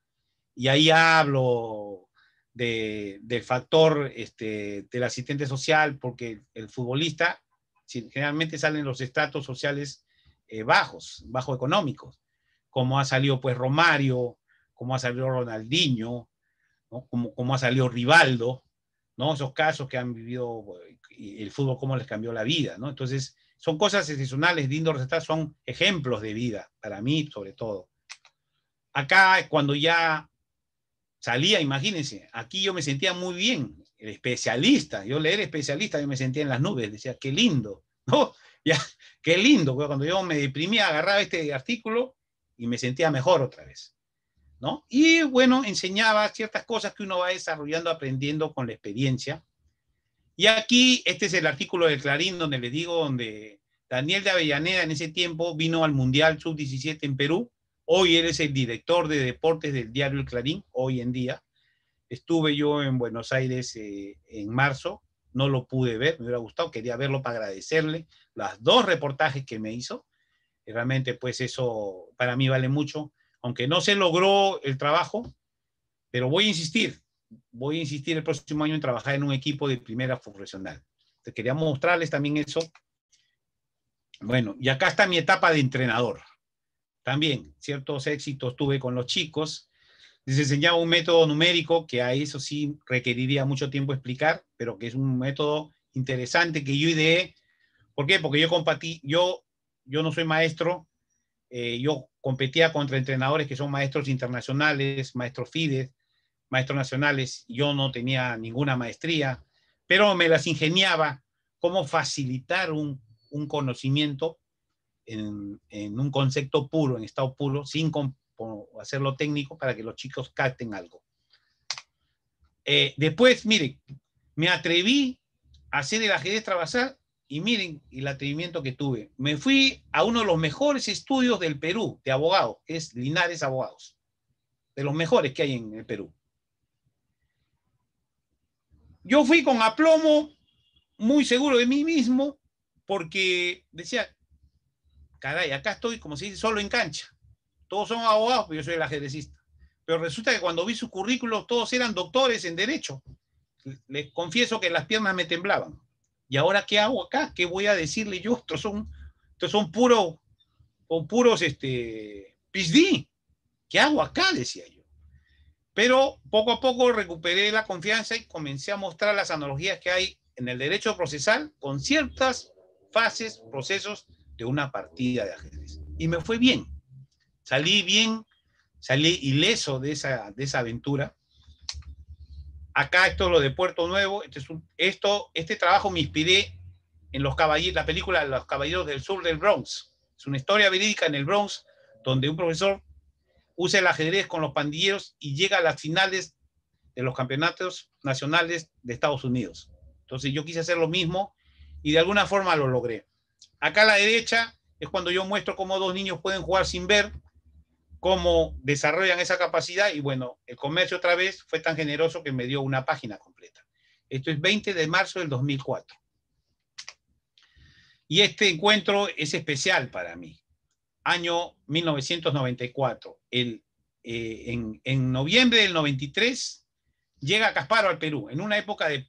Y ahí hablo de, del factor este, del asistente social, porque el futbolista generalmente salen los estratos sociales eh, bajos, bajo económicos, como ha salido pues Romario, como ha salido Ronaldinho, como, como ha salido Rivaldo, ¿no? Esos casos que han vivido eh, el fútbol, cómo les cambió la vida, ¿no? Entonces, son cosas excepcionales. lindos estas son ejemplos de vida, para mí sobre todo. Acá cuando ya salía, imagínense, aquí yo me sentía muy bien, el especialista, yo leer especialista, yo me sentía en las nubes, decía, qué lindo, ¿no? Ya, qué lindo, cuando yo me deprimía, agarraba este artículo y me sentía mejor otra vez, ¿no? Y bueno, enseñaba ciertas cosas que uno va desarrollando, aprendiendo con la experiencia y aquí, este es el artículo del Clarín donde le digo, donde Daniel de Avellaneda en ese tiempo vino al Mundial Sub-17 en Perú. Hoy él es el director de deportes del diario El Clarín, hoy en día. Estuve yo en Buenos Aires eh, en marzo, no lo pude ver, me hubiera gustado, quería verlo para agradecerle las dos reportajes que me hizo. realmente, pues eso para mí vale mucho, aunque no se logró el trabajo, pero voy a insistir, voy a insistir el próximo año en trabajar en un equipo de primera profesional. Te quería mostrarles también eso. Bueno, y acá está mi etapa de entrenador. También ciertos éxitos tuve con los chicos. Les enseñaba un método numérico que a eso sí requeriría mucho tiempo explicar, pero que es un método interesante que yo ideé. ¿Por qué? Porque yo compartí, yo, yo no soy maestro, eh, yo competía contra entrenadores que son maestros internacionales, maestros FIDES, maestros nacionales, yo no tenía ninguna maestría, pero me las ingeniaba cómo facilitar un, conocimiento en, un concepto puro, en estado puro, sin hacerlo técnico para que los chicos capten algo. Eh, después, miren, me atreví a hacer el ajedrez trabasar y miren el atrevimiento que tuve. Me fui a uno de los mejores estudios del Perú de abogados, que es Linares Abogados, de los mejores que hay en el Perú. Yo fui con aplomo, muy seguro de mí mismo, porque decía, caray, acá estoy, como si solo en cancha. Todos son abogados, pero yo soy el ajedrecista. Pero resulta que cuando vi su currículo, todos eran doctores en derecho. Les confieso que las piernas me temblaban. ¿Y ahora qué hago acá? ¿Qué voy a decirle yo? Estos son, estos son, puro, son puros este, PhD. ¿Qué hago acá? Decía yo. Pero poco a poco recuperé la confianza y comencé a mostrar las analogías que hay en el derecho procesal con ciertas fases, procesos de una partida de ajedrez. Y me fue bien. Salí bien, salí ileso de esa, de esa aventura. Acá esto es lo de Puerto Nuevo. Este, es esto, este trabajo me inspiré en los la película Los Caballeros del Sur del Bronx. Es una historia verídica en el Bronx donde un profesor usa el ajedrez con los pandilleros y llega a las finales de los campeonatos nacionales de Estados Unidos. Entonces yo quise hacer lo mismo y de alguna forma lo logré. Acá a la derecha es cuando yo muestro cómo dos niños pueden jugar sin ver, cómo desarrollan esa capacidad y bueno, el comercio otra vez fue tan generoso que me dio una página completa. Esto es 20 de marzo del 2004. Y este encuentro es especial para mí año 1994. El, eh, en, noviembre del 93 llega Casparo al Perú, en una época de,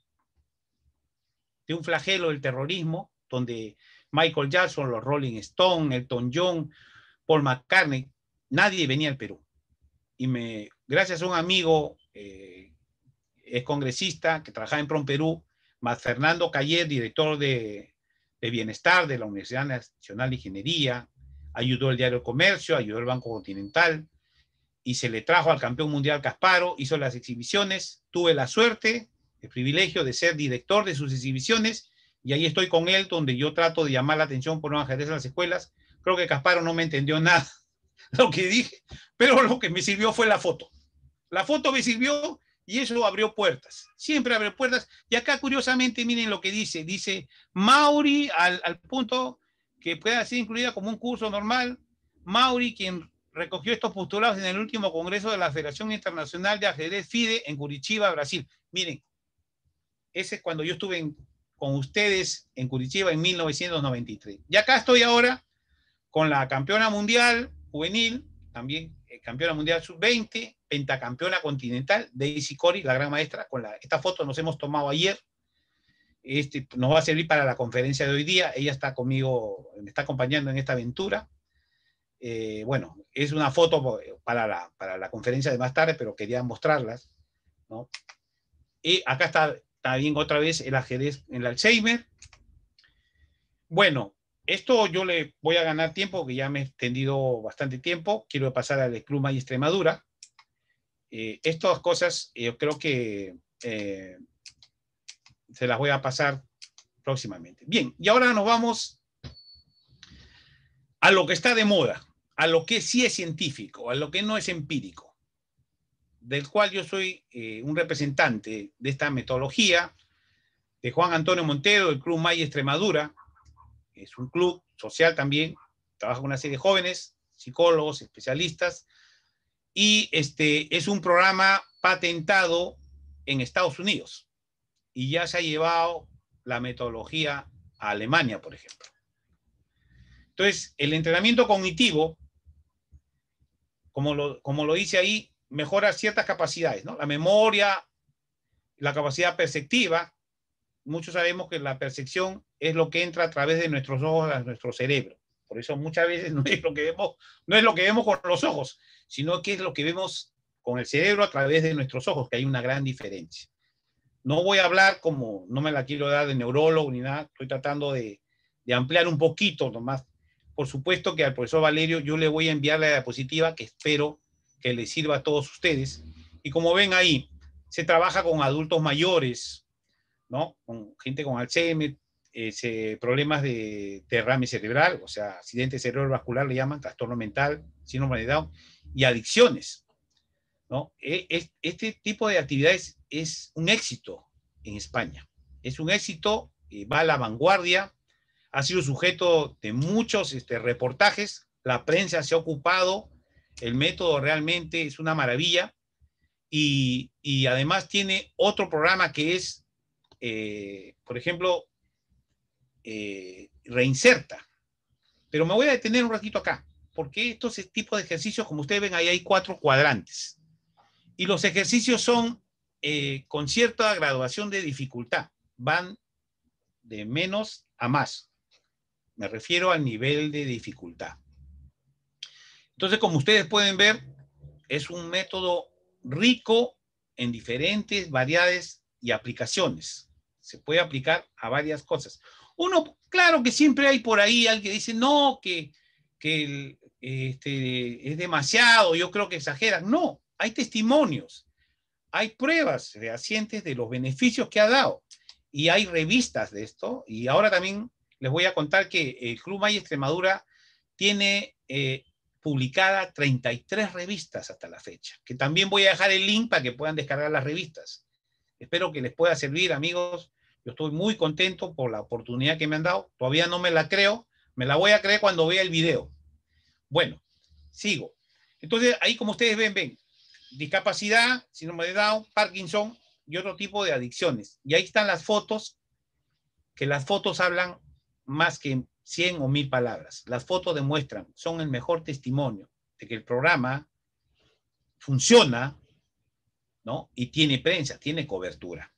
de un flagelo del terrorismo, donde Michael Jackson, los Rolling Stone, Elton John, Paul McCartney, nadie venía al Perú. Y me, gracias a un amigo, es eh, congresista, que trabajaba en PROM Perú, más Fernando calle director de, de Bienestar de la Universidad Nacional de Ingeniería, ayudó el diario Comercio, ayudó el Banco Continental, y se le trajo al campeón mundial Casparo, hizo las exhibiciones, tuve la suerte, el privilegio de ser director de sus exhibiciones, y ahí estoy con él, donde yo trato de llamar la atención por no ajedrez en las escuelas. Creo que Casparo no me entendió nada lo que dije, pero lo que me sirvió fue la foto. La foto me sirvió y eso abrió puertas, siempre abre puertas. Y acá curiosamente miren lo que dice, dice Mauri al, al punto que pueda ser incluida como un curso normal. Mauri, quien recogió estos postulados en el último congreso de la Federación Internacional de Ajedrez FIDE en Curitiba, Brasil. Miren, ese es cuando yo estuve con ustedes en Curitiba en 1993. Y acá estoy ahora con la campeona mundial juvenil, también eh, campeona mundial sub-20, pentacampeona continental, Daisy Cori, la gran maestra, con la, esta foto nos hemos tomado ayer este, nos va a servir para la conferencia de hoy día. Ella está conmigo, me está acompañando en esta aventura. Eh, bueno, es una foto para la, para la conferencia de más tarde, pero quería mostrarlas. ¿no? Y acá está también otra vez el ajedrez en el Alzheimer. Bueno, esto yo le voy a ganar tiempo, que ya me he extendido bastante tiempo. Quiero pasar al Escluma y Extremadura. Eh, estas cosas, eh, yo creo que eh, se las voy a pasar próximamente. Bien, y ahora nos vamos a lo que está de moda, a lo que sí es científico, a lo que no es empírico, del cual yo soy eh, un representante de esta metodología, de Juan Antonio Montero, del Club May Extremadura, es un club social también, trabaja con una serie de jóvenes, psicólogos, especialistas, y este es un programa patentado en Estados Unidos y ya se ha llevado la metodología a Alemania, por ejemplo. Entonces, el entrenamiento cognitivo, como lo, como lo dice ahí, mejora ciertas capacidades, ¿no? La memoria, la capacidad perceptiva. Muchos sabemos que la percepción es lo que entra a través de nuestros ojos a nuestro cerebro. Por eso muchas veces lo que vemos, no es lo que vemos con los ojos, sino que es lo que vemos con el cerebro a través de nuestros ojos, que hay una gran diferencia no voy a hablar como, no me la quiero dar de neurólogo ni nada, estoy tratando de, ampliar un poquito nomás. Por supuesto que al profesor Valerio yo le voy a enviar la diapositiva que espero que le sirva a todos ustedes. Y como ven ahí, se trabaja con adultos mayores, ¿no? Con gente con Alzheimer, problemas de derrame cerebral, o sea, accidente cerebrovascular le llaman, trastorno mental, sin de y adicciones. ¿no? E, este tipo de actividades es un éxito en España. Es un éxito, eh, va a la vanguardia, ha sido sujeto de muchos este, reportajes, la prensa se ha ocupado, el método realmente es una maravilla y, además tiene otro programa que es, eh, por ejemplo, eh, reinserta. Pero me voy a detener un ratito acá, porque estos tipos de ejercicios, como ustedes ven, ahí hay cuatro cuadrantes. Y los ejercicios son eh, con cierta graduación de dificultad, van de menos a más. Me refiero al nivel de dificultad. Entonces, como ustedes pueden ver, es un método rico en diferentes variedades y aplicaciones. Se puede aplicar a varias cosas. Uno, claro que siempre hay por ahí alguien que dice, no, que, este, es demasiado, yo creo que exageran. No, hay testimonios, hay pruebas fehacientes de los beneficios que ha dado y hay revistas de esto. Y ahora también les voy a contar que el eh, Club Maya Extremadura tiene eh, publicada 33 revistas hasta la fecha, que también voy a dejar el link para que puedan descargar las revistas. Espero que les pueda servir, amigos. Yo estoy muy contento por la oportunidad que me han dado. Todavía no me la creo. Me la voy a creer cuando vea el video. Bueno, sigo. Entonces, ahí como ustedes ven, ven, discapacidad, síndrome de Down, Parkinson y otro tipo de adicciones. Y ahí están las fotos, que las fotos hablan más que 100 o 1000 palabras. Las fotos demuestran, son el mejor testimonio de que el programa funciona, ¿no? Y tiene prensa, tiene cobertura.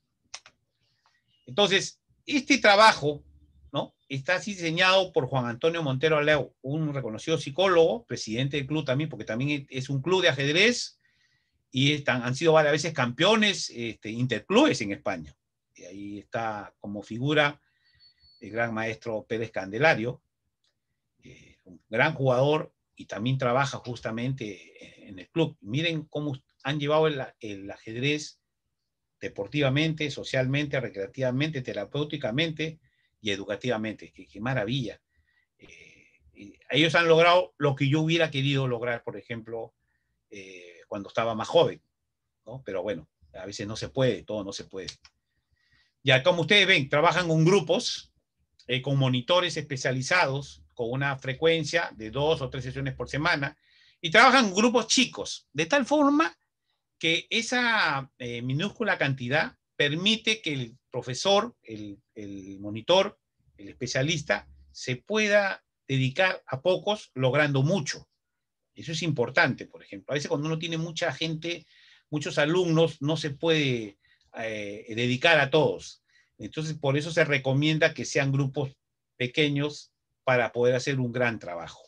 Entonces, este trabajo, ¿no? Está diseñado por Juan Antonio Montero Aleo, un reconocido psicólogo, presidente del club también, porque también es un club de ajedrez, y han sido varias veces campeones este, interclubes en España. Y ahí está como figura el gran maestro Pérez Candelario, eh, un gran jugador y también trabaja justamente en el club. Miren cómo han llevado el, ajedrez deportivamente, socialmente, recreativamente, terapéuticamente y educativamente. Qué, maravilla. Eh, ellos han logrado lo que yo hubiera querido lograr, por ejemplo, eh, cuando estaba más joven, ¿no? Pero bueno, a veces no se puede, todo no se puede. Ya como ustedes ven, trabajan con grupos, eh, con monitores especializados, con una frecuencia de dos o tres sesiones por semana, y trabajan grupos chicos, de tal forma que esa eh, minúscula cantidad permite que el profesor, el monitor, el especialista, se pueda dedicar a pocos logrando mucho. Eso es importante, por ejemplo. A veces cuando uno tiene mucha gente, muchos alumnos, no se puede eh, dedicar a todos. Entonces, por eso se recomienda que sean grupos pequeños para poder hacer un gran trabajo.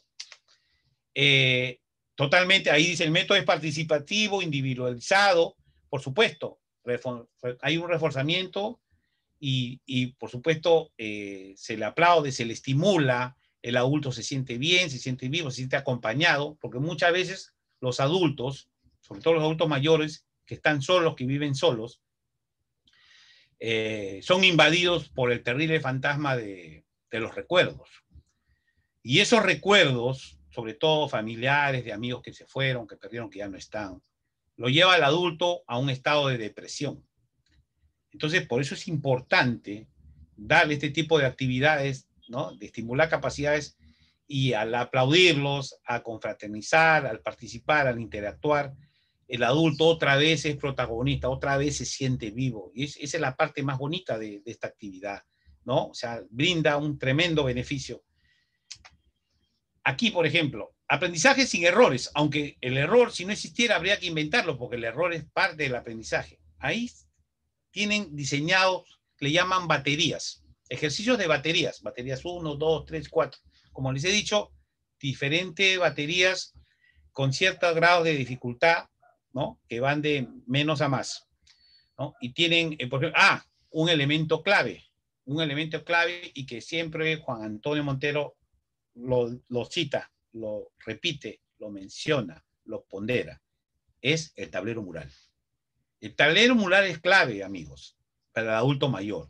Eh, totalmente, ahí dice, el método es participativo, individualizado, por supuesto, hay un reforzamiento y, por supuesto, eh, se le aplaude, se le estimula, el adulto se siente bien, se siente vivo, se siente acompañado, porque muchas veces los adultos, sobre todo los adultos mayores, que están solos, que viven solos, eh, son invadidos por el terrible fantasma de, los recuerdos. Y esos recuerdos, sobre todo familiares, de amigos que se fueron, que perdieron, que ya no están, lo lleva al adulto a un estado de depresión. Entonces, por eso es importante dar este tipo de actividades de estimular capacidades y al aplaudirlos, a confraternizar, al participar, al interactuar, el adulto otra vez es protagonista, otra vez se siente vivo. Y esa es la parte más bonita de, de esta actividad, ¿no? O sea, brinda un tremendo beneficio. Aquí, por ejemplo, aprendizaje sin errores, aunque el error, si no existiera, habría que inventarlo, porque el error es parte del aprendizaje. Ahí tienen diseñados, le llaman baterías. Ejercicios de baterías, baterías 1, 2, 3, 4. Como les he dicho, diferentes baterías con ciertos grados de dificultad, ¿no? Que van de menos a más, ¿no? Y tienen, eh, por ejemplo, ah, un elemento clave, un elemento clave y que siempre Juan Antonio Montero lo, lo cita, lo repite, lo menciona, lo pondera, es el tablero mural. El tablero mural es clave, amigos, para el adulto mayor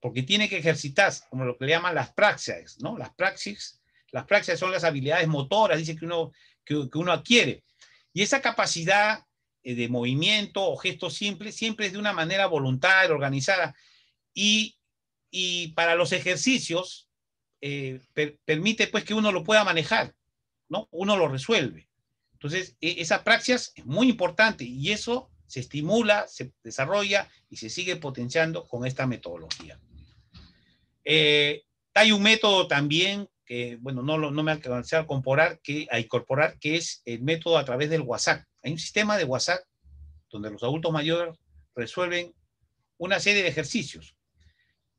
porque tiene que ejercitar, como lo que le llaman las praxias, ¿no? Las praxis, las praxias son las habilidades motoras, dice que uno, que, uno adquiere. Y esa capacidad eh, de movimiento o gesto simple, siempre es de una manera voluntaria, organizada. Y, para los ejercicios eh, permite pues que uno lo pueda manejar, ¿no? Uno lo resuelve. Entonces, e, esas praxis es muy importante y eso se estimula, se desarrolla y se sigue potenciando con esta metodología. Eh, hay un método también que, bueno, no, no me alcancé a incorporar, que, a incorporar, que es el método a través del WhatsApp. Hay un sistema de WhatsApp donde los adultos mayores resuelven una serie de ejercicios,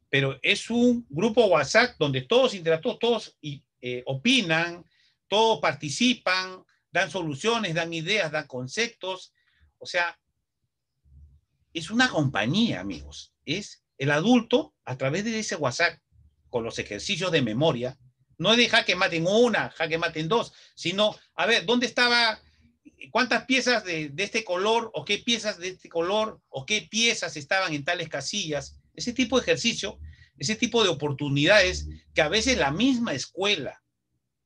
pero es un grupo WhatsApp donde todos interactúan, todos eh, opinan, todos participan, dan soluciones, dan ideas, dan conceptos. O sea, es una compañía, amigos. Es el adulto, a través de ese WhatsApp, con los ejercicios de memoria, no es de jaque maten una, jaque maten dos, sino, a ver, ¿dónde estaba? ¿Cuántas piezas de, este color o qué piezas de este color o qué piezas estaban en tales casillas? Ese tipo de ejercicio, ese tipo de oportunidades que a veces la misma escuela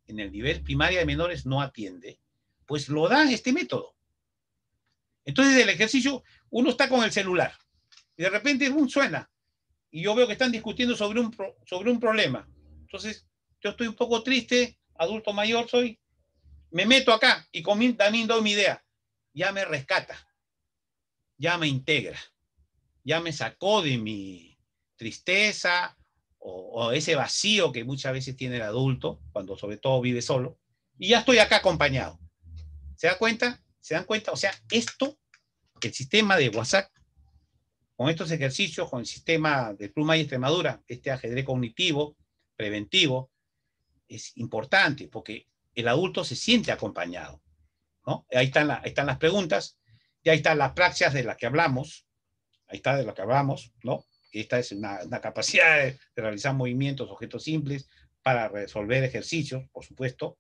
en el nivel primaria de menores no atiende, pues lo da este método. Entonces el ejercicio, uno está con el celular y de repente un ¡uh! suena, y yo veo que están discutiendo sobre un, sobre un problema. Entonces, yo estoy un poco triste, adulto mayor soy, me meto acá y también doy mi idea. Ya me rescata, ya me integra, ya me sacó de mi tristeza o, ese vacío que muchas veces tiene el adulto, cuando sobre todo vive solo, y ya estoy acá acompañado. ¿Se dan cuenta? ¿Se dan cuenta? O sea, esto, el sistema de WhatsApp con estos ejercicios, con el sistema de pluma y Extremadura, este ajedrez cognitivo, preventivo, es importante porque el adulto se siente acompañado. ¿no? Ahí, están las preguntas, y ahí están las praxias de las que hablamos, ahí está de lo que hablamos, ¿no? Esta es una, capacidad de, realizar movimientos, objetos simples, para resolver ejercicios, por supuesto.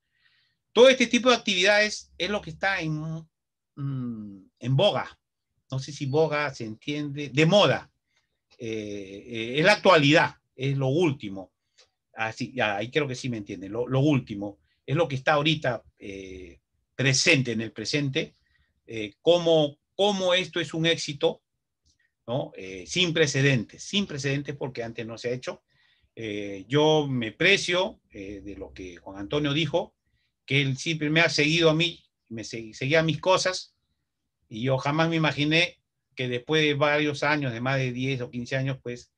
Todo este tipo de actividades es lo que está en mm, boga no sé si boga se entiende, de moda. Eh, eh, es la actualidad, es lo último. Así, ahí creo que sí me entiende lo, último. Es lo que está ahorita eh, presente en el presente, cómo, cómo esto es un éxito, ¿no? sin precedentes, sin precedentes porque antes no se ha hecho. yo me precio de lo que Juan Antonio dijo, que él siempre me ha seguido a mí, me seguía mis cosas, y yo jamás me imaginé que después de varios años, de más de 10 o 15 años, pues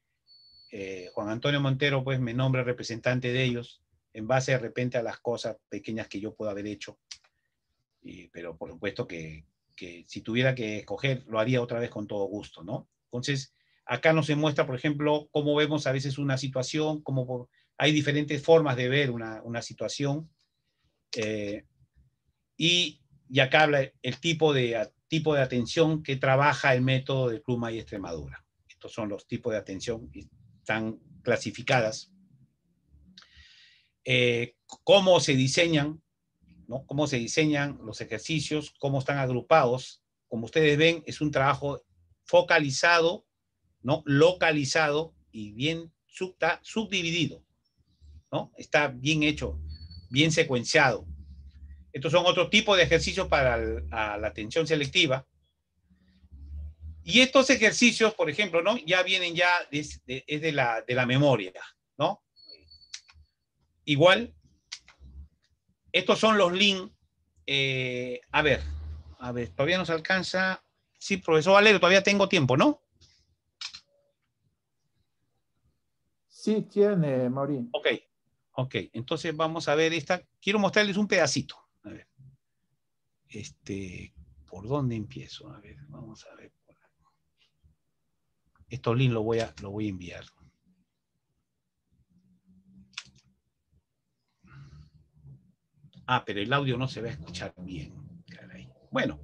eh, Juan Antonio Montero pues me nombra representante de ellos en base de repente a las cosas pequeñas que yo puedo haber hecho. pero por supuesto que, que si tuviera que escoger, lo haría otra vez con todo gusto, ¿no? Entonces, acá nos muestra, por ejemplo, cómo vemos a veces una situación, cómo hay diferentes formas de ver una, una situación. Eh, y, y, acá habla el tipo de, tipo de atención que trabaja el método de Pluma y Extremadura. Estos son los tipos de atención que están clasificadas. Eh, cómo se diseñan, ¿no? cómo se diseñan los ejercicios, cómo están agrupados. Como ustedes ven, es un trabajo focalizado, ¿no? localizado y bien subdividido. ¿no? Está bien hecho, bien secuenciado. Estos son otro tipo de ejercicios para la, atención selectiva. Y estos ejercicios, por ejemplo, ¿no? Ya vienen ya, es de, la, memoria, ¿no? Igual, estos son los links. Eh, a ver, a ver, todavía nos alcanza. Sí, profesor Valero, todavía tengo tiempo, ¿no? Sí, tiene, Maurín. Ok, ok. Entonces vamos a ver esta. Quiero mostrarles un pedacito. Este, ¿Por dónde empiezo? A ver, vamos a ver. Esto link lo voy a, lo voy a enviar. Ah, pero el audio no se va a escuchar bien. Caray. Bueno,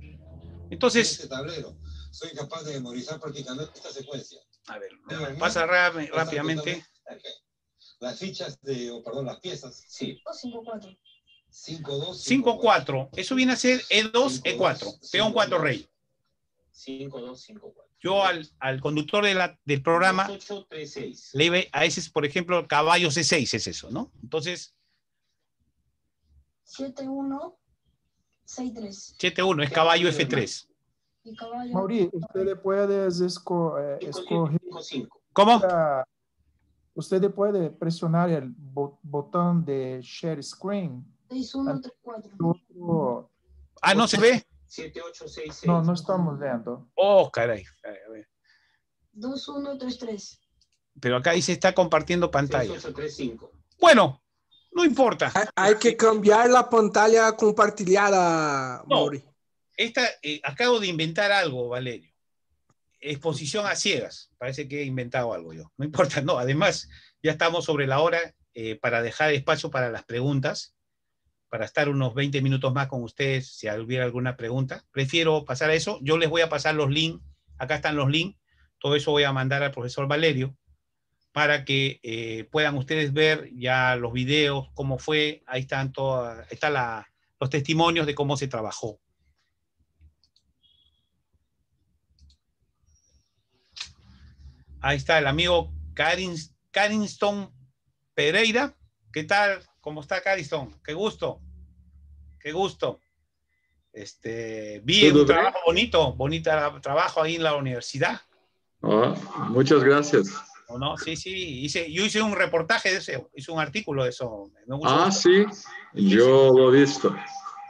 entonces... Este tablero. Soy capaz de memorizar practicando esta secuencia. A ver, ¿no? pasa rápidamente. Las fichas de, o perdón, las piezas. Sí. 254. 5-4. Eso viene a ser E2, E4. peón 4 rey. 5-2-5-4. Yo al, conductor del programa dos, le ve a ese, por ejemplo, caballo C6 es eso, ¿no? Entonces...
7-1, 6-3.
7-1, es caballo F3.
Y
usted puede escoger... ¿Cómo? Usted puede presionar el botón de share screen
Ah, no se ve.
No, no estamos
viendo. Oh, caray.
2133.
Pero acá dice está compartiendo pantalla. Bueno, no importa. Hay, que cambiar la pantalla compartida no, Esta, eh, acabo de inventar algo, Valerio. Exposición a ciegas. Parece que he inventado algo yo. No importa, no. Además, ya estamos sobre la hora eh, para dejar espacio para las preguntas para estar unos 20 minutos más con ustedes si hubiera alguna pregunta. Prefiero pasar a eso. Yo les voy a pasar los links. Acá están los links. Todo eso voy a mandar al profesor Valerio para que eh, puedan ustedes ver ya los videos, cómo fue. Ahí están está la, los testimonios de cómo se trabajó. Ahí está el amigo Karinston Pereira. ¿Qué tal? ¿Cómo está Cariston? Qué gusto. Qué gusto. Este, vi un trabajo bonito, bonito trabajo ahí en la universidad.
Ah, muchas gracias.
no? Sí, sí, yo hice un reportaje de eso, hice un artículo de eso. ah,
sí, yo lo he visto.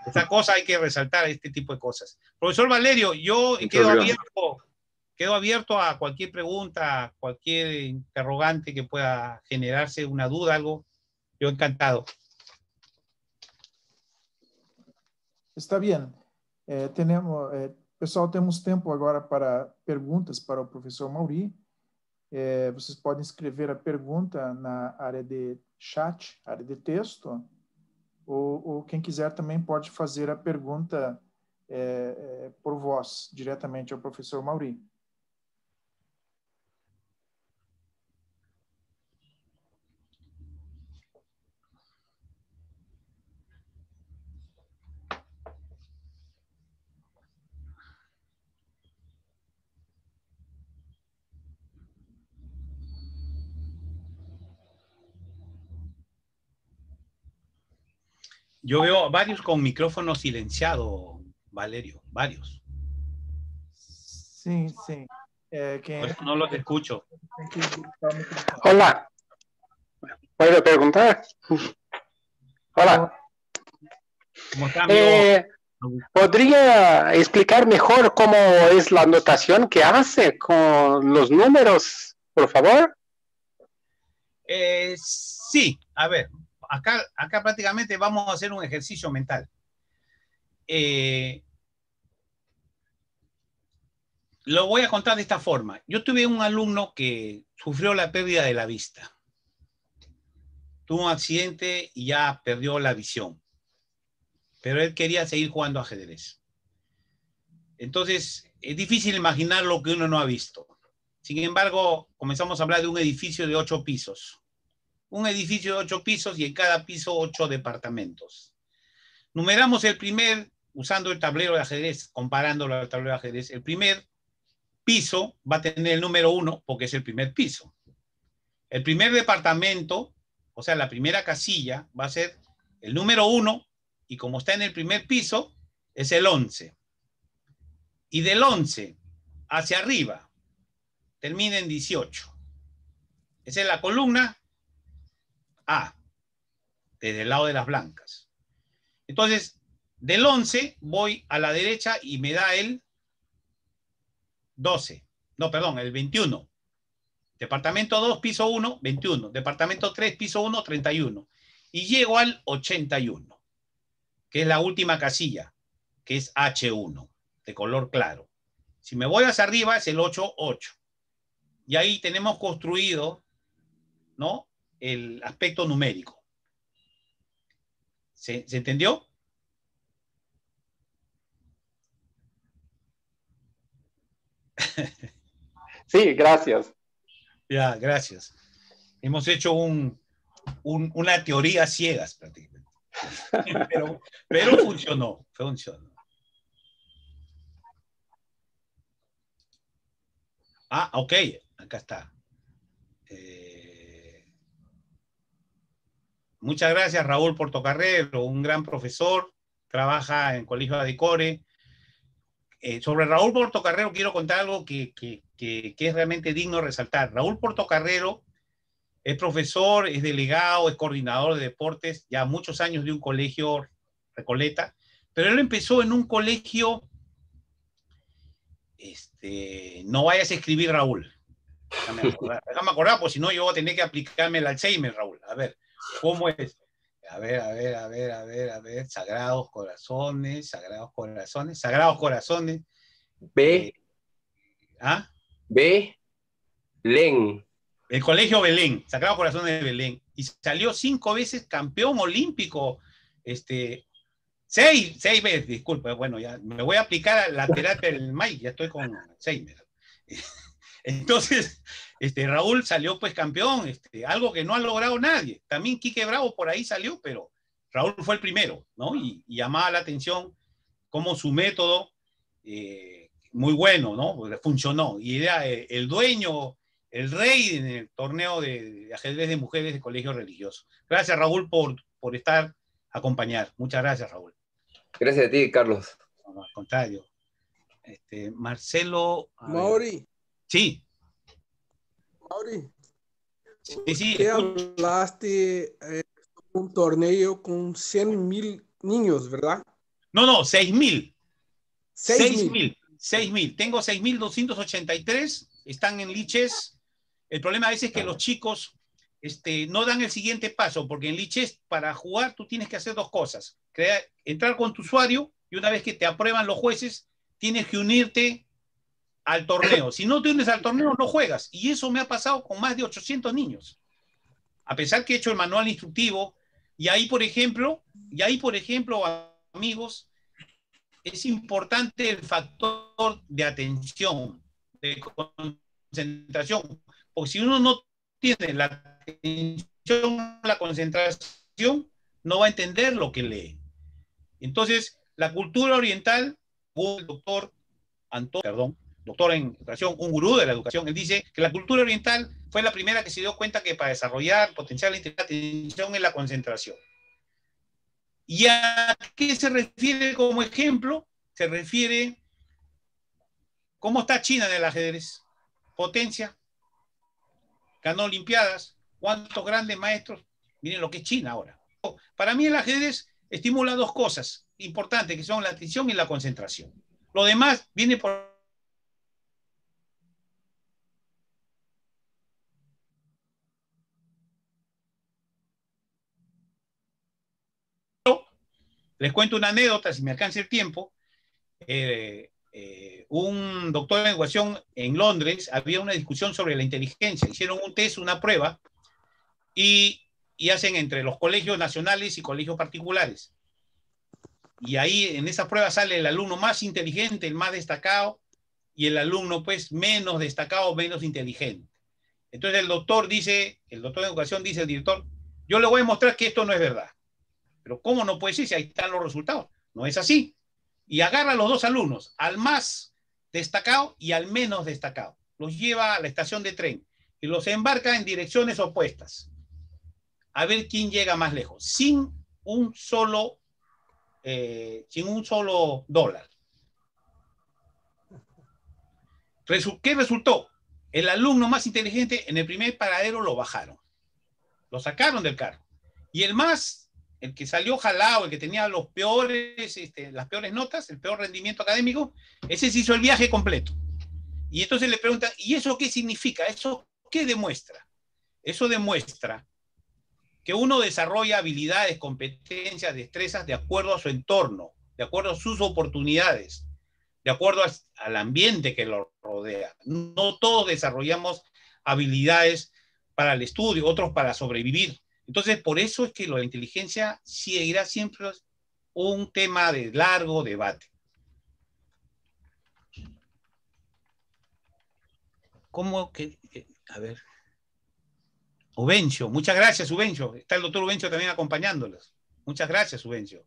Esta cosa hay que resaltar, este tipo de cosas. Profesor Valerio, yo quedo abierto, quedo abierto a cualquier pregunta, cualquier interrogante que pueda generarse, una duda, algo Yo encantado.
Está bien. Eh, tenemos, eh, pessoal, temos tempo agora para perguntas para o professor Mauri. Eh, vocês podem escrever a pergunta na área de chat, área de texto, ou, ou quem quiser também pode fazer a pergunta eh, eh, por voz diretamente ao professor Mauri.
Yo veo varios con micrófono silenciado, Valerio, varios.
Sí, sí.
Eh, no los escucho. Hola. ¿Puedo preguntar? Hola. Eh, ¿Podría explicar mejor cómo es la notación que hace con los números, por favor? Eh, sí, a ver, acá, prácticamente vamos a hacer un ejercicio mental. Eh, lo voy a contar de esta forma. Yo tuve un alumno que sufrió la pérdida de la vista. Tuvo un accidente y ya perdió la visión. Pero él quería seguir jugando ajedrez. Entonces, es difícil imaginar lo que uno no ha visto. Sin embargo, comenzamos a hablar de un edificio de ocho pisos un edificio de ocho pisos y en cada piso ocho departamentos. Numeramos el primer, usando el tablero de ajedrez, comparándolo al tablero de ajedrez, el primer piso va a tener el número uno porque es el primer piso. El primer departamento, o sea, la primera casilla, va a ser el número uno y como está en el primer piso, es el once. Y del once hacia arriba, termina en 18. Esa es la columna a, desde el lado de las blancas. Entonces, del 11 voy a la derecha y me da el 12. No, perdón, el 21. Departamento 2, piso 1, 21. Departamento 3, piso 1, 31. Y llego al 81, que es la última casilla, que es H1, de color claro. Si me voy hacia arriba es el 8, 8. Y ahí tenemos construido, ¿no? el aspecto numérico. ¿Se, entendió?
Sí, gracias.
Ya, gracias. Hemos hecho un, una teoría ciegas prácticamente. Pero, funcionó, funcionó. Ah, ok, acá está. Eh, Muchas gracias, Raúl Portocarrero, un gran profesor, trabaja en Colegio de Eh, sobre Raúl Portocarrero quiero contar algo que, es realmente digno de resaltar. Raúl Portocarrero es profesor, es delegado, es coordinador de deportes, ya muchos años de un colegio Recoleta, pero él empezó en un colegio, este, no vayas a escribir Raúl, déjame acordar, déjame acordar, pues si no yo voy a tener que aplicarme el Alzheimer, Raúl, a ver, ¿Cómo es? A ver, a ver, a ver, a ver, a ver. Sagrados corazones, sagrados corazones, sagrados corazones. B. Eh, ¿Ah? B. Len. El Colegio Belén, Sagrados Corazones de Belén. Y salió cinco veces campeón olímpico. Este, seis, seis veces, disculpe. Bueno, ya me voy a aplicar a la terapia del Mike, ya estoy con seis. Entonces, este, Raúl salió pues campeón, este, algo que no ha logrado nadie. También Quique Bravo por ahí salió, pero Raúl fue el primero, ¿no? Y, llamaba la atención como su método, eh, muy bueno, ¿no? Funcionó. Y era eh, el dueño, el rey en el torneo de, ajedrez de mujeres de colegio religioso. Gracias, Raúl, por, por estar, acompañar. Muchas gracias, Raúl. Gracias a ti, Carlos. al contrario. Este, Marcelo. Mauri. Sí. Mauri, sí, hablaste eh, un torneo con 100.000 niños, ¿verdad? No, no, 6.000. mil. 6.000. mil. mil. Tengo 6.283, están en liches. El problema a veces es que los chicos este, no dan el siguiente paso, porque en liches para jugar tú tienes que hacer dos cosas. entrar con tu usuario y una vez que te aprueban los jueces, tienes que unirte al torneo. Si no tienes al torneo, no juegas. Y eso me ha pasado con más de 800 niños. A pesar que he hecho el manual instructivo, y ahí, por ejemplo, y ahí, por ejemplo, amigos, es importante el factor de atención, de concentración. Porque si uno no tiene la atención, la concentración, no va a entender lo que lee. Entonces, la cultura oriental, doctor Antonio, perdón, doctor en educación, un gurú de la educación, él dice que la cultura oriental fue la primera que se dio cuenta que para desarrollar potencial la atención es la concentración. ¿Y a qué se refiere como ejemplo? Se refiere cómo está China en el ajedrez. Potencia, ganó Olimpiadas, cuántos grandes maestros. Miren lo que es China ahora. Para mí el ajedrez estimula dos cosas importantes, que son la atención y la concentración. Lo demás viene por Les cuento una anécdota, si me alcanza el tiempo. Eh, eh, un doctor de educación en Londres había una discusión sobre la inteligencia. Hicieron un test, una prueba, y, hacen entre los colegios nacionales y colegios particulares. Y ahí en esa prueba sale el alumno más inteligente, el más destacado, y el alumno pues menos destacado, menos inteligente. Entonces el doctor dice, el doctor de educación dice al director, yo le voy a mostrar que esto no es verdad. Pero ¿cómo no puede ser si ahí están los resultados? No es así. Y agarra a los dos alumnos, al más destacado y al menos destacado. Los lleva a la estación de tren y los embarca en direcciones opuestas. A ver quién llega más lejos, sin un solo, eh, sin un solo dólar. ¿Qué resultó? El alumno más inteligente en el primer paradero lo bajaron, lo sacaron del carro. Y el más el que salió jalado, el que tenía los peores, este, las peores notas, el peor rendimiento académico, ese se hizo el viaje completo. Y entonces le pregunta: ¿y eso qué significa? ¿Eso qué demuestra? Eso demuestra que uno desarrolla habilidades, competencias, destrezas de acuerdo a su entorno, de acuerdo a sus oportunidades, de acuerdo al ambiente que lo rodea. No todos desarrollamos habilidades para el estudio, otros para sobrevivir. Entonces, por eso es que la inteligencia seguirá siempre un tema de largo debate. ¿Cómo que? A ver. Ubencio, muchas gracias, Ubencio. Está el doctor Ubencio también acompañándolos. Muchas gracias, Ubencio.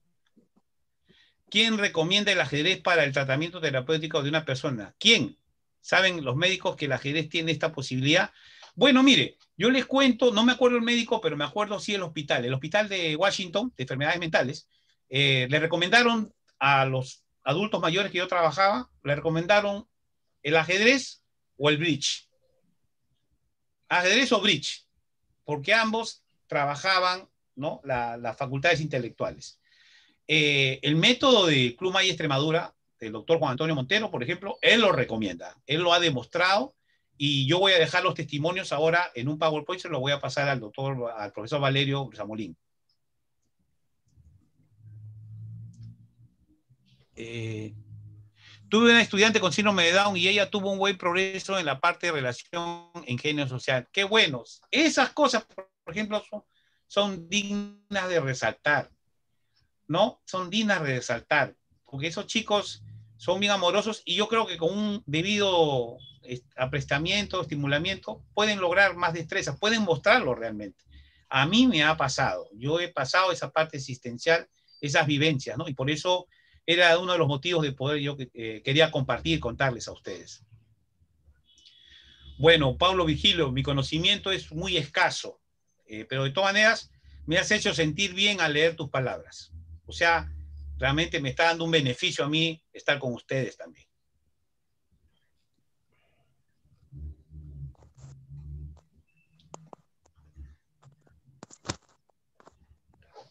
¿Quién recomienda el ajedrez para el tratamiento terapéutico de una persona? ¿Quién? ¿Saben los médicos que el ajedrez tiene esta posibilidad? Bueno, mire, yo les cuento, no me acuerdo el médico, pero me acuerdo sí el hospital, el hospital de Washington de enfermedades mentales. Eh, le recomendaron a los adultos mayores que yo trabajaba, le recomendaron el ajedrez o el bridge. Ajedrez o bridge, porque ambos trabajaban ¿no? las facultades intelectuales. Eh, el método de Cluma y Extremadura, del doctor Juan Antonio Montero, por ejemplo, él lo recomienda, él lo ha demostrado y yo voy a dejar los testimonios ahora en un PowerPoint, se los voy a pasar al doctor, al profesor Valerio Zamolín. Eh, tuve una estudiante con síndrome de Down y ella tuvo un buen progreso en la parte de relación en genio social. Qué buenos. Esas cosas, por ejemplo, son dignas de resaltar. ¿No? Son dignas de resaltar. Porque esos chicos son bien amorosos y yo creo que con un debido aprestamiento, estimulamiento, pueden lograr más destrezas, pueden mostrarlo realmente. A mí me ha pasado, yo he pasado esa parte existencial, esas vivencias, ¿no? Y por eso era uno de los motivos de poder yo eh, quería compartir, contarles a ustedes. Bueno, Pablo vigilio mi conocimiento es muy escaso, eh, pero de todas maneras me has hecho sentir bien al leer tus palabras. O sea, realmente me está dando un beneficio a mí estar con ustedes también.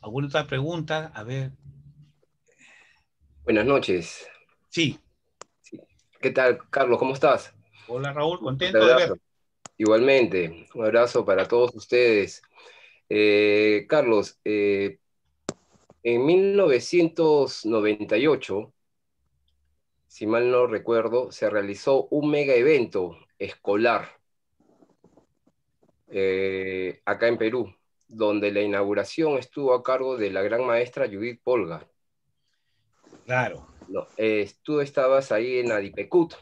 ¿Alguna otra pregunta? A ver.
Buenas noches. Sí. ¿Qué tal, Carlos? ¿Cómo estás?
Hola, Raúl. Contento de verte.
Igualmente, un abrazo para todos ustedes. Eh, Carlos, eh, en 1998, si mal no recuerdo, se realizó un mega evento escolar eh, acá en Perú, donde la inauguración estuvo a cargo de la gran maestra Judith Polga. Claro. Eh, tú estabas ahí en Adipecut,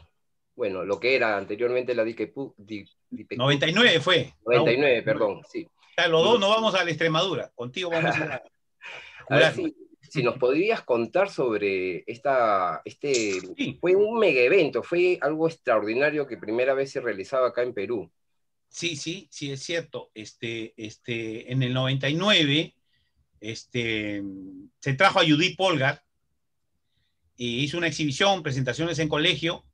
bueno, lo que era anteriormente la Adipecut.
99 fue. 99, perdón,
sí. los dos
no vamos a la Extremadura, contigo vamos a la
si, nos podrías contar sobre esta, este, fue un mega evento, fue algo extraordinario que primera vez se realizaba acá en Perú.
Sí, sí, sí, es cierto. Este, este, en el 99 este, se trajo a Judith Polgar y hizo una exhibición, presentaciones en colegio,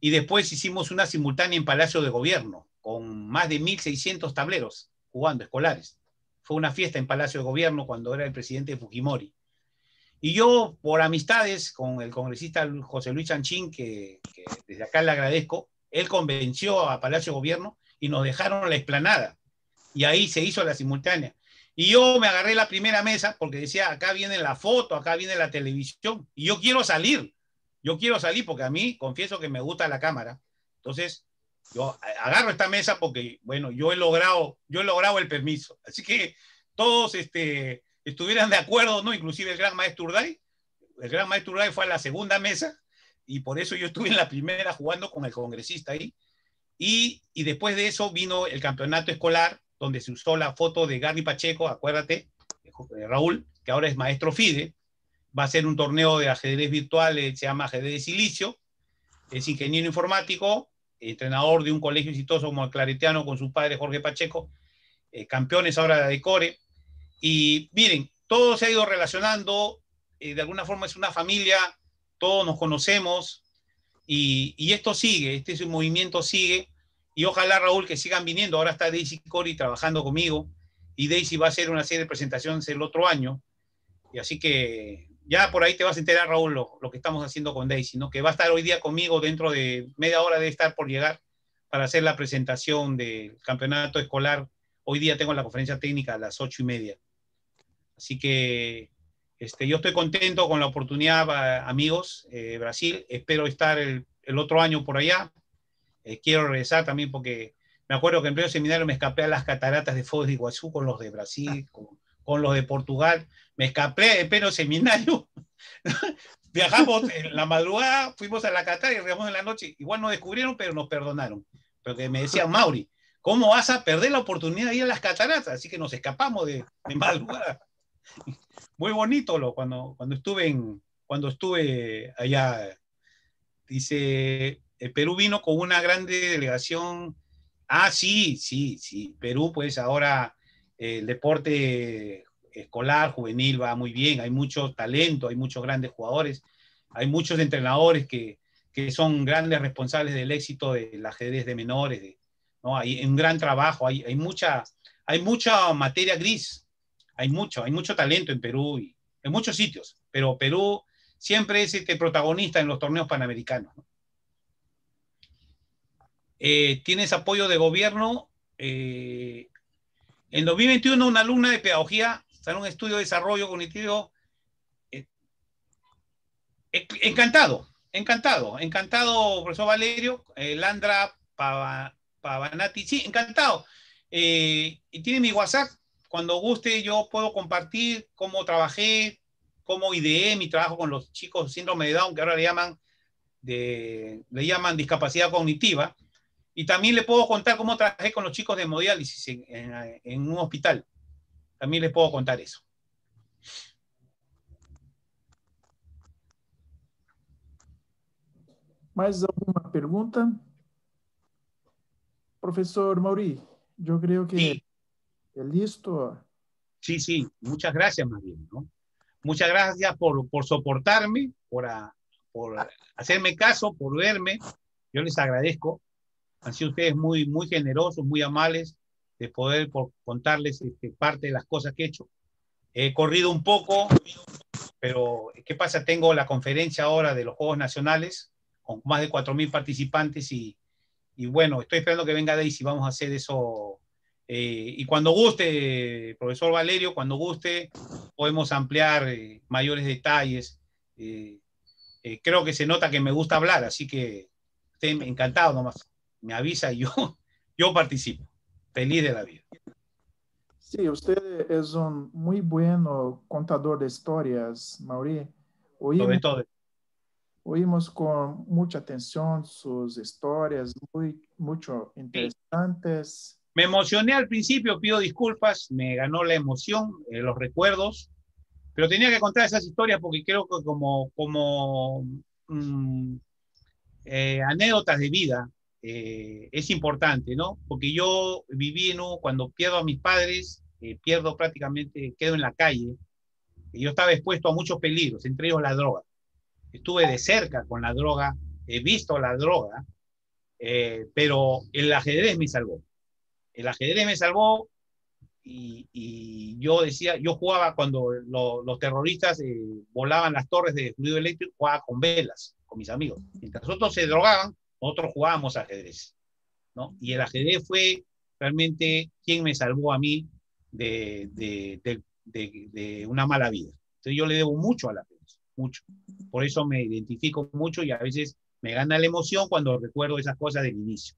y después hicimos una simultánea en Palacio de Gobierno, con más de 1.600 tableros jugando escolares. Fue una fiesta en Palacio de Gobierno cuando era el presidente Fujimori. Y yo, por amistades con el congresista José Luis Chanchín, que, desde acá le agradezco, él convenció a Palacio de Gobierno y nos dejaron la explanada. Y ahí se hizo la simultánea. Y yo me agarré la primera mesa porque decía, acá viene la foto, acá viene la televisión. Y yo quiero salir. Yo quiero salir porque a mí, confieso que me gusta la cámara. Entonces, yo agarro esta mesa porque, bueno, yo he logrado, yo he logrado el permiso. Así que todos este, estuvieran de acuerdo, ¿no? Inclusive el gran maestro Urday. El gran maestro Urday fue a la segunda mesa y por eso yo estuve en la primera jugando con el congresista ahí. Y, y después de eso vino el campeonato escolar, donde se usó la foto de Gary Pacheco, acuérdate, Raúl, que ahora es maestro FIDE. Va a ser un torneo de ajedrez virtual, eh, se llama ajedrez silicio. Es ingeniero informático, entrenador de un colegio exitoso como el Claretiano con su padre Jorge Pacheco, eh, campeones ahora de Core. Y miren, todo se ha ido relacionando, eh, de alguna forma es una familia, todos nos conocemos y, esto sigue, este, movimiento sigue y ojalá Raúl que sigan viniendo. Ahora está Daisy Corey trabajando conmigo y Daisy va a hacer una serie de presentaciones el otro año. Y así que ya por ahí te vas a enterar, Raúl, lo, que estamos haciendo con Daisy, ¿no? Que va a estar hoy día conmigo dentro de media hora de estar por llegar para hacer la presentación del campeonato escolar. Hoy día tengo la conferencia técnica a las ocho y media. Así que este, yo estoy contento con la oportunidad, eh, amigos, eh, Brasil. Espero estar el, otro año por allá. Eh, quiero regresar también porque me acuerdo que en pleno seminario me escapé a las cataratas de Foz de Iguazú con los de Brasil, con, con los de Portugal. Me escapé pero seminario. Viajamos en la madrugada, fuimos a la Catar y regresamos en la noche. Igual nos descubrieron, pero nos perdonaron. porque me decían, Mauri, ¿cómo vas a perder la oportunidad de ir a las cataratas? Así que nos escapamos de, madrugada. Muy bonito lo, cuando, cuando, estuve en, cuando estuve allá. Dice, el Perú vino con una grande delegación. Ah, sí, sí, sí. Perú, pues ahora el deporte escolar, juvenil va muy bien, hay mucho talento, hay muchos grandes jugadores, hay muchos entrenadores que, son grandes responsables del éxito del ajedrez de menores, ¿no? Hay un gran trabajo, hay, hay, mucha, hay mucha materia gris, hay mucho, hay mucho talento en Perú y en muchos sitios, pero Perú siempre es este protagonista en los torneos panamericanos. Eh, tienes apoyo de gobierno, eh, en 2021, una alumna de pedagogía está en un estudio de desarrollo cognitivo eh, encantado, encantado, encantado, profesor Valerio, eh, Landra Pavanati, sí, encantado. Eh, y tiene mi WhatsApp, cuando guste yo puedo compartir cómo trabajé, cómo ideé mi trabajo con los chicos síndrome de Down, que ahora le llaman, le llaman discapacidad cognitiva. Y también le puedo contar cómo trabajé con los chicos de hemodiálisis en, un hospital. También les puedo contar eso.
¿Más alguna pregunta?
Profesor Mauri, yo creo que sí. listo. Sí, sí, muchas gracias más Muchas gracias por, soportarme, por, por ah. hacerme caso, por verme. Yo les agradezco han sido ustedes muy, muy generosos, muy amables de poder por, contarles este, parte de las cosas que he hecho. He corrido un poco, pero ¿qué pasa? Tengo la conferencia ahora de los Juegos Nacionales con más de 4.000 participantes y, y, bueno, estoy esperando que venga Daisy, vamos a hacer eso. Eh, y cuando guste, profesor Valerio, cuando guste, podemos ampliar eh, mayores detalles. Eh, creo que se nota que me gusta hablar, así que estoy encantado nomás me avisa y yo, yo participo. Feliz de la vida.
Sí, usted es un muy bueno contador de historias, Mauri. Oímos, todo. Oímos con mucha atención sus historias,
muy mucho interesantes. Me emocioné al principio, pido disculpas, me ganó la emoción, eh, los recuerdos, pero tenía que contar esas historias porque creo que como, como mm, eh, anécdotas de vida eh, es importante, ¿no? Porque yo viví, ¿no? Cuando pierdo a mis padres, eh, pierdo prácticamente, quedo en la calle. Y yo estaba expuesto a muchos peligros, entre ellos la droga. Estuve de cerca con la droga, he visto la droga, eh, pero el ajedrez me salvó. El ajedrez me salvó y, yo decía, yo jugaba cuando los terroristas volaban las torres de fluido eléctrico, jugaba con velas, con mis amigos. Mientras otros se drogaban, nosotros jugábamos ajedrez, ¿no? Y el ajedrez fue realmente quien me salvó a mí de, una mala vida. Entonces yo le debo mucho al ajedrez, mucho. Por eso me identifico mucho y a veces me gana la emoción cuando recuerdo esas cosas del inicio.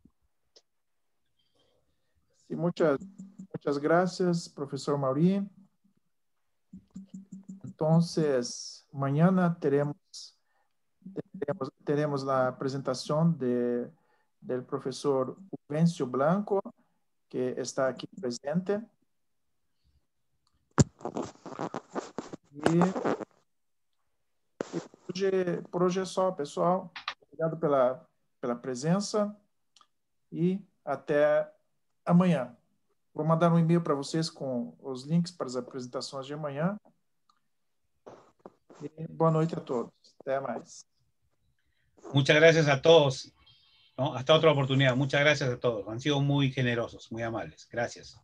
Sí, muchas, muchas gracias, profesor Maurín. Entonces, mañana tenemos teremos, teremos a apresentação de, do professor Vencio Blanco, que está aqui presente. E, hoje, por hoje é só, pessoal. Obrigado pela, pela presença e até amanhã. Vou mandar um e-mail para vocês com os links para as apresentações de amanhã. E boa noite a todos.
Até mais. Muchas gracias a todos. Hasta otra oportunidad. Muchas gracias a todos. Han sido muy generosos, muy amables. Gracias.